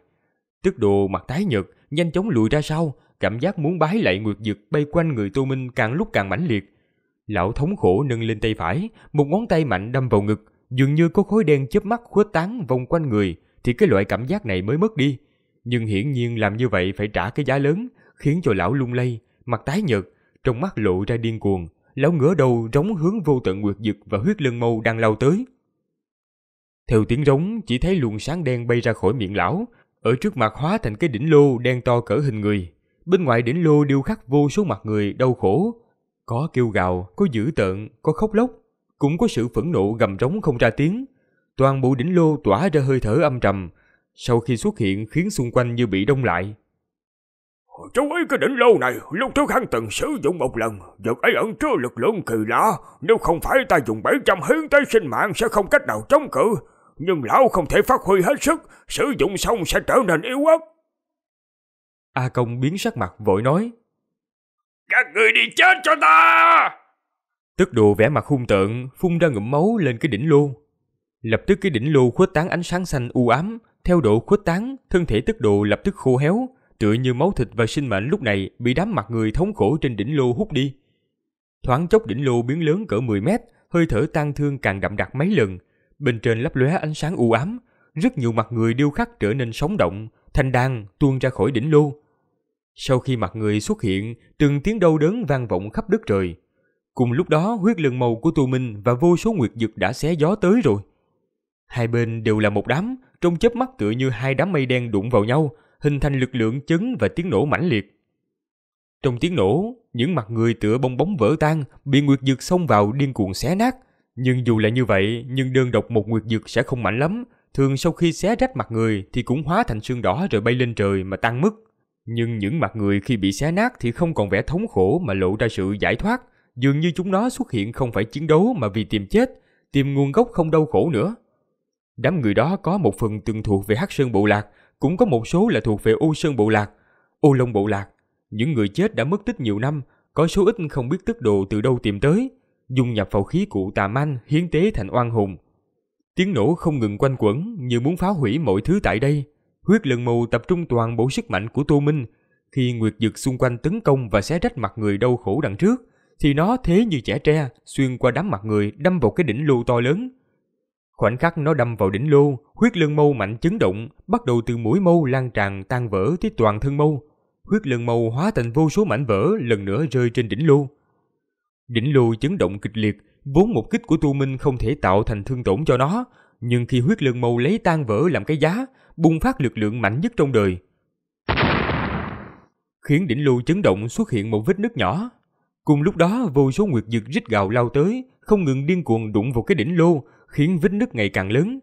Tức đồ mặt tái nhợt, nhanh chóng lùi ra sau, cảm giác muốn bái lại nguyệt dực bay quanh người Tô Minh càng lúc càng mãnh liệt. Lão thống khổ nâng lên tay phải, một ngón tay mạnh đâm vào ngực, dường như có khối đen chớp mắt khuếch tán vòng quanh người thì cái loại cảm giác này mới mất đi. Nhưng hiển nhiên làm như vậy phải trả cái giá lớn, khiến cho lão lung lay, mặt tái nhợt, trong mắt lộ ra điên cuồng, lão ngửa đầu rống hướng vô tận nguyệt dực và huyết lân mâu đang lao tới. Theo tiếng rống, chỉ thấy luồng sáng đen bay ra khỏi miệng lão, ở trước mặt hóa thành cái đỉnh lô đen to cỡ hình người. Bên ngoài đỉnh lô điêu khắc vô số mặt người đau khổ, có kêu gào, có dữ tợn, có khóc lóc, cũng có sự phẫn nộ gầm rống không ra tiếng. Toàn bộ đỉnh lô tỏa ra hơi thở âm trầm, sau khi xuất hiện khiến xung quanh như bị đông lại. Cháu ấy cái đỉnh lô này lúc trước hắn từng sử dụng một lần, vật ấy ẩn chứa lực lượng kỳ lạ, nếu không phải ta dùng bảy trăm hiến tới sinh mạng sẽ không cách nào chống cự, nhưng lão không thể phát huy hết sức, sử dụng xong sẽ trở nên yếu ớt. A Công biến sắc mặt vội nói, Các người đi chết cho ta! Tức đồ vẻ mặt hung tợn, phun ra ngụm máu lên cái đỉnh lô. Lập tức cái đỉnh lô khuếch tán ánh sáng xanh u ám, theo độ khuếch tán, thân thể tức đồ lập tức khô héo, tựa như máu thịt và sinh mệnh lúc này bị đám mặt người thống khổ trên đỉnh lô hút đi. Thoáng chốc đỉnh lô biến lớn cỡ 10 mét, hơi thở tang thương càng đậm đặc mấy lần, bên trên lấp lóe ánh sáng u ám, rất nhiều mặt người điêu khắc trở nên sống động, thanh đan tuôn ra khỏi đỉnh lô. Sau khi mặt người xuất hiện, từng tiếng đau đớn vang vọng khắp đất trời. Cùng lúc đó huyết lần màu của tù mình và vô số nguyệt dực đã xé gió tới rồi. Hai bên đều là một đám, trong chớp mắt tựa như hai đám mây đen đụng vào nhau, hình thành lực lượng chấn và tiếng nổ mãnh liệt. Trong tiếng nổ, những mặt người tựa bong bóng vỡ tan, bị nguyệt dực xông vào điên cuồng xé nát. Nhưng dù là như vậy, nhưng đơn độc một nguyệt dực sẽ không mạnh lắm, thường sau khi xé rách mặt người thì cũng hóa thành xương đỏ rồi bay lên trời mà tăng mức. Nhưng những mặt người khi bị xé nát thì không còn vẻ thống khổ mà lộ ra sự giải thoát, dường như chúng nó xuất hiện không phải chiến đấu mà vì tìm chết, tìm nguồn gốc không đau khổ nữa. Đám người đó có một phần từng thuộc về Hắc Sơn Bộ Lạc, cũng có một số là thuộc về u Sơn Bộ Lạc, u Long Bộ Lạc. Những người chết đã mất tích nhiều năm, có số ít không biết tức đồ từ đâu tìm tới, dùng nhập vào khí cụ tà manh hiến tế thành oan hùng. Tiếng nổ không ngừng quanh quẩn như muốn phá hủy mọi thứ tại đây. Huyết lần mù tập trung toàn bộ sức mạnh của Tô Minh khi Nguyệt Dực xung quanh tấn công và xé rách mặt người đau khổ đằng trước, thì nó thế như chẻ tre, xuyên qua đám mặt người đâm vào cái đỉnh lô to lớn. Khoảnh khắc nó đâm vào đỉnh lô, huyết lương mâu mạnh chấn động, bắt đầu từ mũi mâu lan tràn tan vỡ tới toàn thân mâu. Huyết lương mâu hóa thành vô số mảnh vỡ lần nữa rơi trên đỉnh lô. Đỉnh lô chấn động kịch liệt, vốn một kích của tu minh không thể tạo thành thương tổn cho nó, nhưng khi huyết lương mâu lấy tan vỡ làm cái giá, bùng phát lực lượng mạnh nhất trong đời. Khiến đỉnh lô chấn động xuất hiện một vết nứt nhỏ, Cùng lúc đó, vô số nguyệt dực rít gào lao tới, không ngừng điên cuồng đụng vào cái đỉnh lô, khiến vết nứt ngày càng lớn.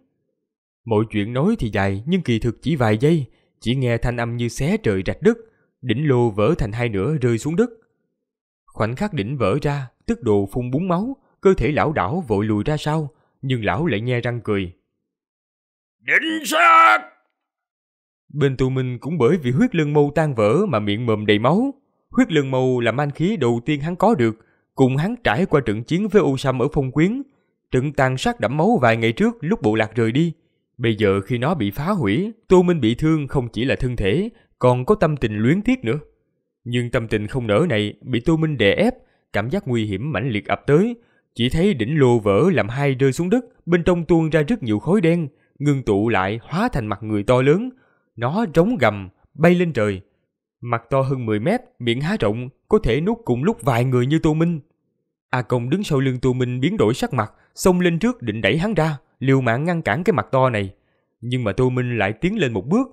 Mọi chuyện nói thì dài, nhưng kỳ thực chỉ vài giây, chỉ nghe thanh âm như xé trời rạch đất, đỉnh lô vỡ thành hai nửa rơi xuống đất. Khoảnh khắc đỉnh vỡ ra, tức độ phun búng máu, cơ thể lão đảo vội lùi ra sau, nhưng lão lại nghe răng cười. Đỉnh sát! Bên tù mình cũng bởi vì huyết lưng mâu tan vỡ mà miệng mồm đầy máu. Huyết lương Mâu là man khí đầu tiên hắn có được, cùng hắn trải qua trận chiến với U Sam ở phong quyến. Trận tàn sát đẫm máu vài ngày trước lúc bộ lạc rời đi. Bây giờ khi nó bị phá hủy, Tô Minh bị thương không chỉ là thân thể, còn có tâm tình luyến tiếc nữa. Nhưng tâm tình không nỡ này bị Tô Minh đè ép, cảm giác nguy hiểm mãnh liệt ập tới. Chỉ thấy đỉnh lô vỡ làm hai rơi xuống đất, bên trong tuôn ra rất nhiều khói đen, ngưng tụ lại hóa thành mặt người to lớn. Nó rống gầm, bay lên trời, Mặt to hơn 10 mét, miệng há rộng, có thể nuốt cùng lúc vài người như Tô Minh. A Công đứng sau lưng Tô Minh biến đổi sắc mặt, xông lên trước định đẩy hắn ra, liều mạng ngăn cản cái mặt to này. Nhưng mà Tô Minh lại tiến lên một bước,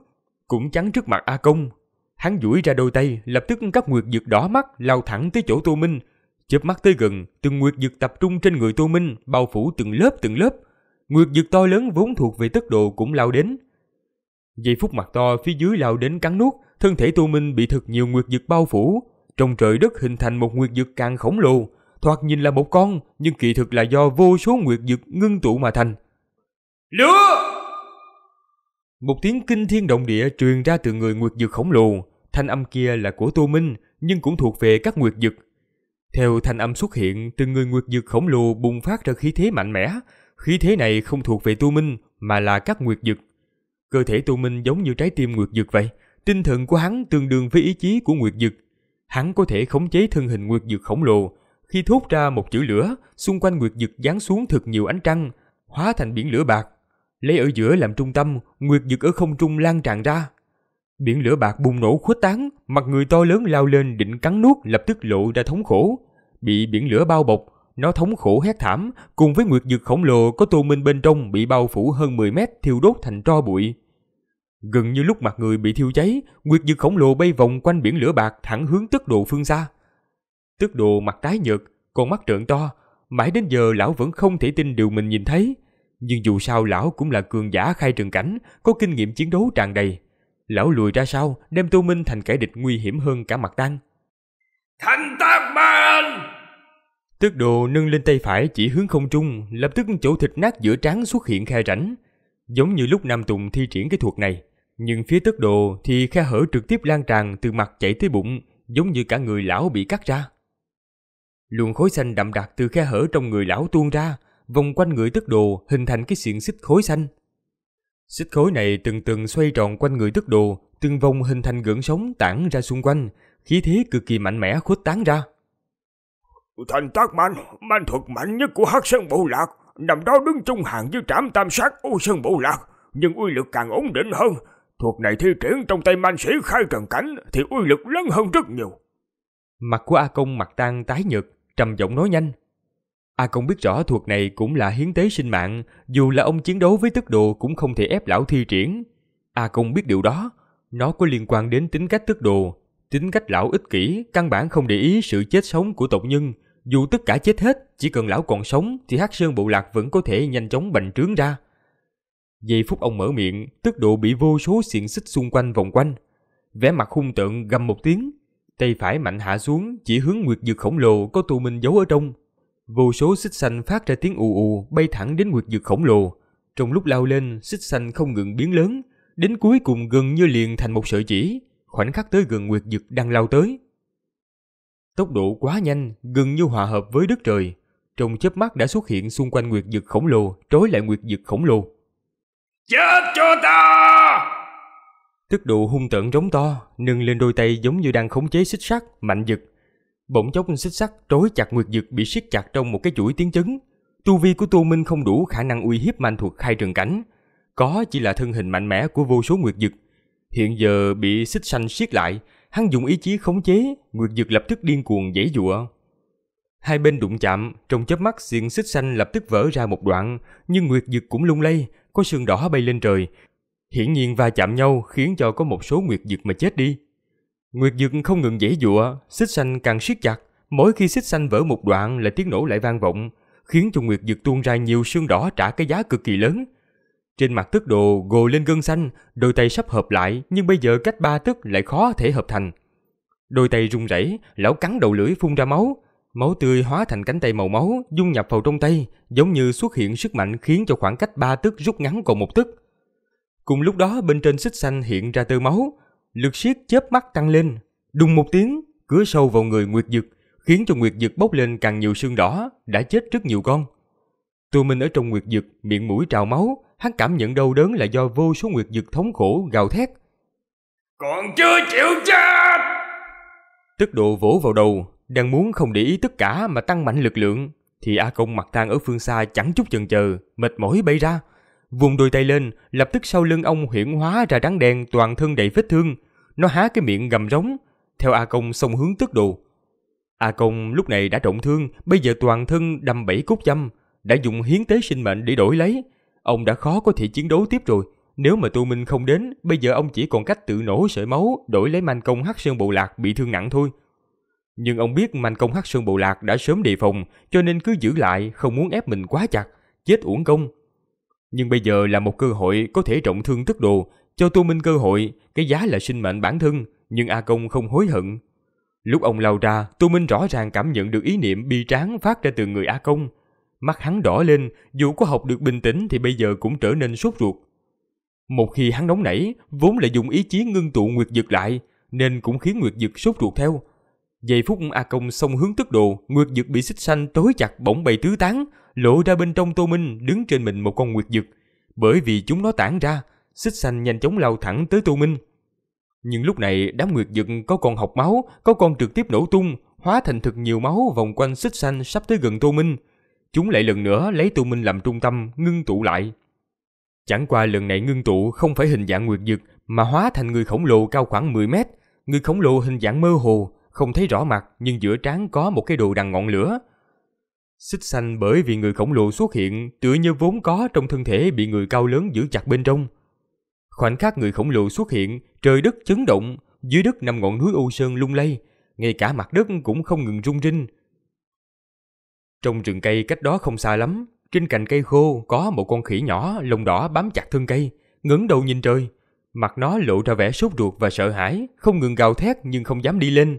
cũng chắn trước mặt A Công. Hắn duỗi ra đôi tay, lập tức các nguyệt dược đỏ mắt lao thẳng tới chỗ Tô Minh. Chớp mắt tới gần, từng nguyệt dược tập trung trên người Tô Minh, bao phủ từng lớp từng lớp. Nguyệt dược to lớn vốn thuộc về tốc độ cũng lao đến. Giây phút mặt to phía dưới lao đến cắn nuốt, thân thể Tô Minh bị thật nhiều nguyệt dực bao phủ, trong trời đất hình thành một nguyệt dực càng khổng lồ, thoạt nhìn là một con, nhưng kỳ thực là do vô số nguyệt dực ngưng tụ mà thành. Lửa! Một tiếng kinh thiên động địa truyền ra từ người nguyệt dực khổng lồ, thanh âm kia là của Tô Minh nhưng cũng thuộc về các nguyệt dực. Theo thanh âm xuất hiện, từ người nguyệt dực khổng lồ bùng phát ra khí thế mạnh mẽ, khí thế này không thuộc về tu Minh mà là các nguyệt dực. Cơ thể tu Minh giống như trái tim nguyệt dực vậy, tinh thần của hắn tương đương với ý chí của Nguyệt Dực. Hắn có thể khống chế thân hình Nguyệt Dực khổng lồ, khi thốt ra một chữ lửa, xung quanh Nguyệt Dực giáng xuống thật nhiều ánh trăng, hóa thành biển lửa bạc. Lấy ở giữa làm trung tâm, Nguyệt Dực ở không trung lan tràn ra. Biển lửa bạc bùng nổ khuếch tán, mặt người to lớn lao lên định cắn nuốt lập tức lộ ra thống khổ. Bị biển lửa bao bọc, nó thống khổ hét thảm, cùng với Nguyệt Dực khổng lồ có tô minh bên trong bị bao phủ hơn 10 mét thiêu đốt thành tro bụi. Gần như lúc mặt người bị thiêu cháy, nguyệt dực khổng lồ bay vòng quanh biển lửa bạc thẳng hướng tức độ phương xa. Tức độ mặt tái nhợt, con mắt trợn to, mãi đến giờ lão vẫn không thể tin điều mình nhìn thấy. Nhưng dù sao lão cũng là cường giả khai trường cảnh, có kinh nghiệm chiến đấu tràn đầy. Lão lùi ra sau, đem Tô Minh thành kẻ địch nguy hiểm hơn cả mặt tăng. Thành tác ma anh! Tức đồ nâng lên tay phải chỉ hướng không trung, lập tức chỗ thịt nát giữa trán xuất hiện khe rãnh. Giống như lúc Nam Tùng thi triển cái thuật này. Nhưng phía tức đồ thì khe hở trực tiếp lan tràn từ mặt chảy tới bụng, giống như cả người lão bị cắt ra. Luồng khối xanh đậm đặc từ khe hở trong người lão tuôn ra, vòng quanh người tức đồ hình thành cái xiềng xích khối xanh. Xích khối này từng từng xoay tròn quanh người tức đồ, từng vòng hình thành gợn sóng tản ra xung quanh, khí thế cực kỳ mạnh mẽ khuất tán ra. Thành tác mạnh, man thuật mạnh nhất của hắc sơn bộ lạc, nằm đó đứng chung hàng với trảm tam sát ô sơn bộ lạc, nhưng uy lực càng ổn định hơn, Thuật này thi triển trong tay man sĩ khai trần cảnh thì uy lực lớn hơn rất nhiều. Mặt của A Công mặt tan tái nhợt, trầm giọng nói nhanh. A Công biết rõ thuật này cũng là hiến tế sinh mạng, dù là ông chiến đấu với tức đồ cũng không thể ép lão thi triển. A Công biết điều đó, nó có liên quan đến tính cách tức đồ. Tính cách lão ích kỷ, căn bản không để ý sự chết sống của tộc nhân. Dù tất cả chết hết, chỉ cần lão còn sống thì hắc sơn bộ lạc vẫn có thể nhanh chóng bành trướng ra. Giây phút ông mở miệng, tức độ bị vô số xiềng xích xung quanh vòng quanh. Vẻ mặt hung tượng gầm một tiếng, tay phải mạnh hạ xuống chỉ hướng nguyệt dược khổng lồ có tù mình giấu ở trong. Vô số xích xanh phát ra tiếng ù ù bay thẳng đến nguyệt dược khổng lồ. Trong lúc lao lên, xích xanh không ngừng biến lớn, đến cuối cùng gần như liền thành một sợi chỉ, khoảnh khắc tới gần nguyệt dực đang lao tới. Tốc độ quá nhanh, gần như hòa hợp với đất trời. Trong chớp mắt đã xuất hiện xung quanh nguyệt dực khổng lồ, trói lại nguyệt dực khổng lồ. Chết cho ta! Tức độ hung tợn giống to, nâng lên đôi tay giống như đang khống chế xích sắt, mạnh giật. Bỗng chốc xích sắt trói chặt nguyệt dực bị siết chặt trong một cái chuỗi tiếng chấn. Tu vi của Tô Minh không đủ khả năng uy hiếp man thuộc khai trường cảnh. Có chỉ là thân hình mạnh mẽ của vô số nguyệt dực. Hiện giờ bị xích xanh siết lại, hắn dùng ý chí khống chế, nguyệt dực lập tức điên cuồng dãy dụa. Hai bên đụng chạm, trong chớp mắt xiềng xích xanh lập tức vỡ ra một đoạn, nhưng nguyệt dực cũng lung lay, có sương đỏ bay lên trời. Hiển nhiên va chạm nhau khiến cho có một số nguyệt dược mà chết đi. Nguyệt dược không ngừng dễ dụa, xích xanh càng siết chặt. Mỗi khi xích xanh vỡ một đoạn là tiếng nổ lại vang vọng, khiến cho nguyệt dược tuôn ra nhiều sương đỏ trả cái giá cực kỳ lớn. Trên mặt tức đồ gồ lên gân xanh, đôi tay sắp hợp lại nhưng bây giờ cách ba tức lại khó thể hợp thành. Đôi tay rung rẩy, lão cắn đầu lưỡi phun ra máu, Máu tươi hóa thành cánh tay màu máu, dung nhập vào trong tay, giống như xuất hiện sức mạnh khiến cho khoảng cách 3 tấc rút ngắn còn một tấc. Cùng lúc đó bên trên xích xanh hiện ra tơ máu, lực siết chớp mắt tăng lên, đùng một tiếng, cứa sâu vào người Nguyệt Dực, khiến cho Nguyệt Dực bốc lên càng nhiều xương đỏ, đã chết rất nhiều con. Tô Minh ở trong Nguyệt Dực, miệng mũi trào máu, hắn cảm nhận đau đớn là do vô số Nguyệt Dực thống khổ gào thét. Còn chưa chịu chết! Tức độ vỗ vào đầu, đang muốn không để ý tất cả mà tăng mạnh lực lượng, thì A Công mặt thang ở phương xa chẳng chút chần chờ, mệt mỏi bay ra. Vùng đôi tay lên, lập tức sau lưng ông huyển hóa ra đáng đen toàn thân đầy vết thương. Nó há cái miệng gầm rống, theo A Công xông hướng tức đồ. A Công lúc này đã trọng thương, bây giờ toàn thân đâm bảy cốt châm, đã dùng hiến tế sinh mệnh để đổi lấy. Ông đã khó có thể chiến đấu tiếp rồi, nếu mà tu Minh không đến, bây giờ ông chỉ còn cách tự nổ sợi máu đổi lấy manh công hắc sơn bộ lạc bị thương nặng thôi. Nhưng ông biết Mạnh Công Hắc Sơn Bộ Lạc đã sớm đề phòng, cho nên cứ giữ lại, không muốn ép mình quá chặt, chết uổng công. Nhưng bây giờ là một cơ hội có thể trọng thương tức đồ, cho Tô Minh cơ hội, cái giá là sinh mệnh bản thân, nhưng A Công không hối hận. Lúc ông lao ra, Tô Minh rõ ràng cảm nhận được ý niệm bi tráng phát ra từ người A Công. Mắt hắn đỏ lên, dù có học được bình tĩnh thì bây giờ cũng trở nên sốt ruột. Một khi hắn nóng nảy, vốn là dùng ý chí ngưng tụ Nguyệt Dực lại, nên cũng khiến Nguyệt Dực sốt ruột theo Giây phút A Công xông hướng tức đồ, nguyệt dực bị xích xanh tối chặt bỗng bày tứ tán, lộ ra bên trong Tô Minh đứng trên mình một con nguyệt dực. Bởi vì chúng nó tản ra, xích xanh nhanh chóng lao thẳng tới Tô Minh. Nhưng lúc này đám nguyệt dực có con học máu, có con trực tiếp nổ tung, hóa thành thực nhiều máu vòng quanh xích xanh sắp tới gần Tô Minh. Chúng lại lần nữa lấy Tô Minh làm trung tâm, ngưng tụ lại. Chẳng qua lần này ngưng tụ không phải hình dạng nguyệt dực mà hóa thành người khổng lồ cao khoảng 10 mét, người khổng lồ hình dạng mơ hồ, không thấy rõ mặt nhưng giữa trán có một cái đồ đằng ngọn lửa. Xích xanh bởi vì người khổng lồ xuất hiện tựa như vốn có trong thân thể bị người cao lớn giữ chặt bên trong. Khoảnh khắc người khổng lồ xuất hiện, trời đất chấn động, dưới đất nằm ngọn núi u sơn lung lay, ngay cả mặt đất cũng không ngừng rung rinh. Trong rừng cây cách đó không xa lắm, trên cành cây khô có một con khỉ nhỏ lông đỏ bám chặt thân cây, ngẩng đầu nhìn trời. Mặt nó lộ ra vẻ sốt ruột và sợ hãi, không ngừng gào thét nhưng không dám đi lên.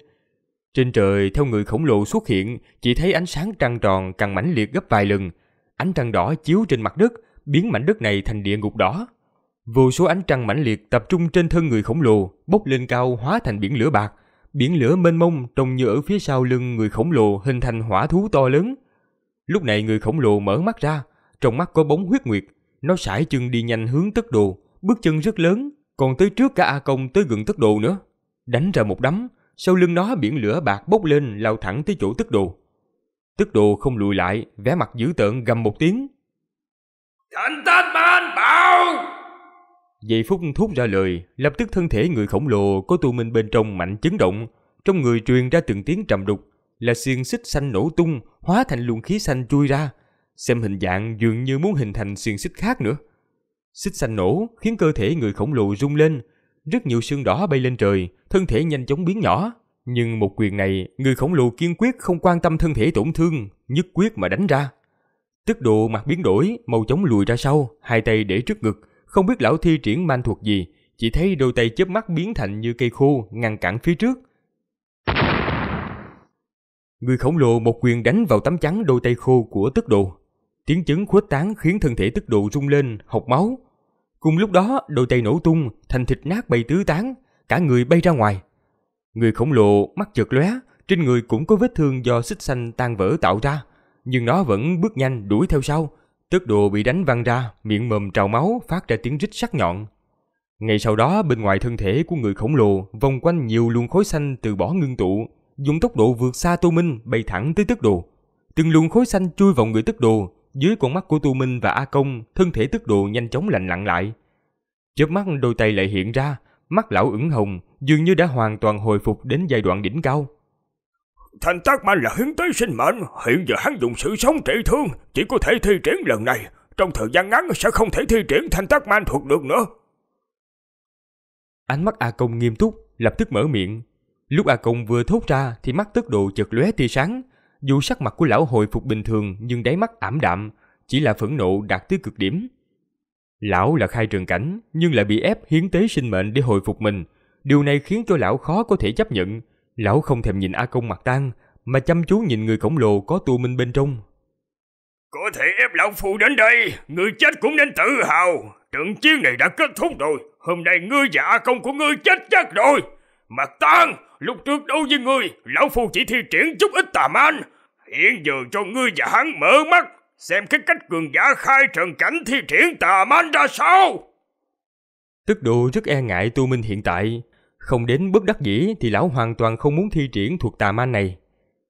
Trên trời theo người khổng lồ xuất hiện, chỉ thấy ánh sáng trăng tròn càng mãnh liệt gấp vài lần. Ánh trăng đỏ chiếu trên mặt đất, biến mảnh đất này thành địa ngục đỏ. Vô số ánh trăng mãnh liệt tập trung trên thân người khổng lồ, bốc lên cao hóa thành biển lửa bạc. Biển lửa mênh mông trông như ở phía sau lưng người khổng lồ hình thành hỏa thú to lớn. Lúc này người khổng lồ mở mắt ra, trong mắt có bóng huyết nguyệt. Nó sải chân đi nhanh hướng tất đồ, bước chân rất lớn, còn tới trước cả A Công tới gần tất đồ nữa. Đánh ra một đấm, sau lưng nó biển lửa bạc bốc lên lao thẳng tới chỗ tức đồ. Tức đồ không lùi lại, vẻ mặt dữ tợn gầm một tiếng. Thành tên man bảo! Giây phút thốt ra lời, lập tức thân thể người khổng lồ có tu minh bên trong mạnh chấn động, trong người truyền ra từng tiếng trầm đục, là xiên xích xanh nổ tung, hóa thành luồng khí xanh chui ra. Xem hình dạng dường như muốn hình thành xiên xích khác nữa. Xích xanh nổ khiến cơ thể người khổng lồ rung lên, rất nhiều sương đỏ bay lên trời, thân thể nhanh chóng biến nhỏ. Nhưng một quyền này, người khổng lồ kiên quyết không quan tâm thân thể tổn thương, nhất quyết mà đánh ra. Tức độ mặt biến đổi, màu chóng lùi ra sau, hai tay để trước ngực, không biết lão thi triển man thuật gì, chỉ thấy đôi tay chớp mắt biến thành như cây khô ngăn cản phía trước. Người khổng lồ một quyền đánh vào tấm chắn đôi tay khô của tức độ. Tiếng chứng khuếch tán khiến thân thể tức độ rung lên, hộc máu, Cùng lúc đó, đôi tay nổ tung, thành thịt nát bay tứ tán, cả người bay ra ngoài. Người khổng lồ mắt chợt lóe, trên người cũng có vết thương do xích xanh tan vỡ tạo ra, nhưng nó vẫn bước nhanh đuổi theo sau. Tước đồ bị đánh văng ra, miệng mồm trào máu phát ra tiếng rít sắc nhọn. Ngay sau đó, bên ngoài thân thể của người khổng lồ vòng quanh nhiều luồng khối xanh từ bỏ ngưng tụ, dùng tốc độ vượt xa Tô Minh bay thẳng tới Tước đồ. Từng luồng khối xanh chui vào người Tước đồ, dưới con mắt của Tu Minh và A Công, thân thể tức độ nhanh chóng lạnh lặn lại. Chớp mắt đôi tay lại hiện ra, mắt lão ửng hồng, dường như đã hoàn toàn hồi phục đến giai đoạn đỉnh cao. Thành tác ma là hướng tới sinh mệnh, hiện giờ hắn dùng sự sống trị thương, chỉ có thể thi triển lần này, trong thời gian ngắn sẽ không thể thi triển thành tác man thuật được nữa. Ánh mắt A Công nghiêm túc, lập tức mở miệng. Lúc A Công vừa thốt ra thì mắt tức độ chợt lóe tia sáng, dù sắc mặt của lão hồi phục bình thường nhưng đáy mắt ảm đạm, chỉ là phẫn nộ đạt tới cực điểm. Lão là khai trường cảnh nhưng lại bị ép hiến tế sinh mệnh để hồi phục mình. Điều này khiến cho lão khó có thể chấp nhận. Lão không thèm nhìn A Công mặt tan mà chăm chú nhìn người khổng lồ có tu minh bên trong. Có thể ép lão phu đến đây, người chết cũng nên tự hào. Trận chiến này đã kết thúc rồi, hôm nay ngươi và A Công của ngươi chết chắc rồi. Mặt tan, lúc trước đấu với ngươi, lão phu chỉ thi triển chút ít tà man, hiện giờ cho ngươi và hắn mở mắt, xem cái cách cường giả khai trần cảnh thi triển tà man ra sao. Tức độ rất e ngại tu minh hiện tại, không đến bất đắc dĩ thì lão hoàn toàn không muốn thi triển thuộc tà man này.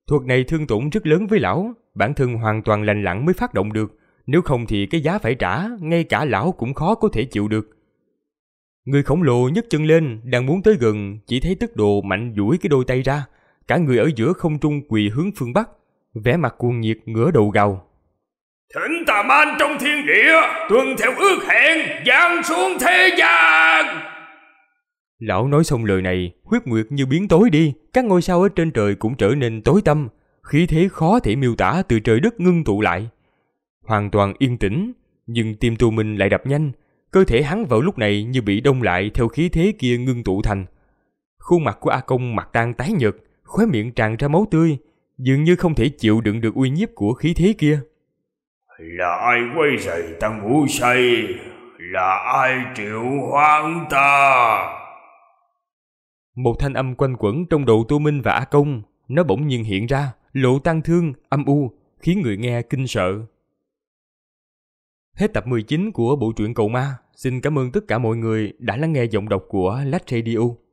Thuật này thương tổn rất lớn với lão, bản thân hoàn toàn lành lặng mới phát động được, nếu không thì cái giá phải trả, ngay cả lão cũng khó có thể chịu được. Người khổng lồ nhấc chân lên, đang muốn tới gần, chỉ thấy tức đồ mạnh duỗi cái đôi tay ra, cả người ở giữa không trung quỳ hướng phương Bắc, vẻ mặt cuồng nhiệt ngửa đầu gào thỉnh tà man trong thiên địa tuân theo ước hẹn giáng xuống thế gian lão nói xong lời này huyết nguyệt như biến tối đi các ngôi sao ở trên trời cũng trở nên tối tăm khí thế khó thể miêu tả từ trời đất ngưng tụ lại hoàn toàn yên tĩnh nhưng tim tu minh lại đập nhanh cơ thể hắn vào lúc này như bị đông lại theo khí thế kia ngưng tụ thành khuôn mặt của a công mặt đang tái nhợt khóe miệng tràn ra máu tươi dường như không thể chịu đựng được uy nhiếp của khí thế kia. Là ai quay rầy ta ngủ say? Là ai triệu hoang ta? Một thanh âm quanh quẩn trong đầu Tô Minh và A Công, nó bỗng nhiên hiện ra, lộ tang thương, âm u, khiến người nghe kinh sợ. Hết tập 19 của bộ truyện Cầu Ma, xin cảm ơn tất cả mọi người đã lắng nghe giọng đọc của Lách Radio.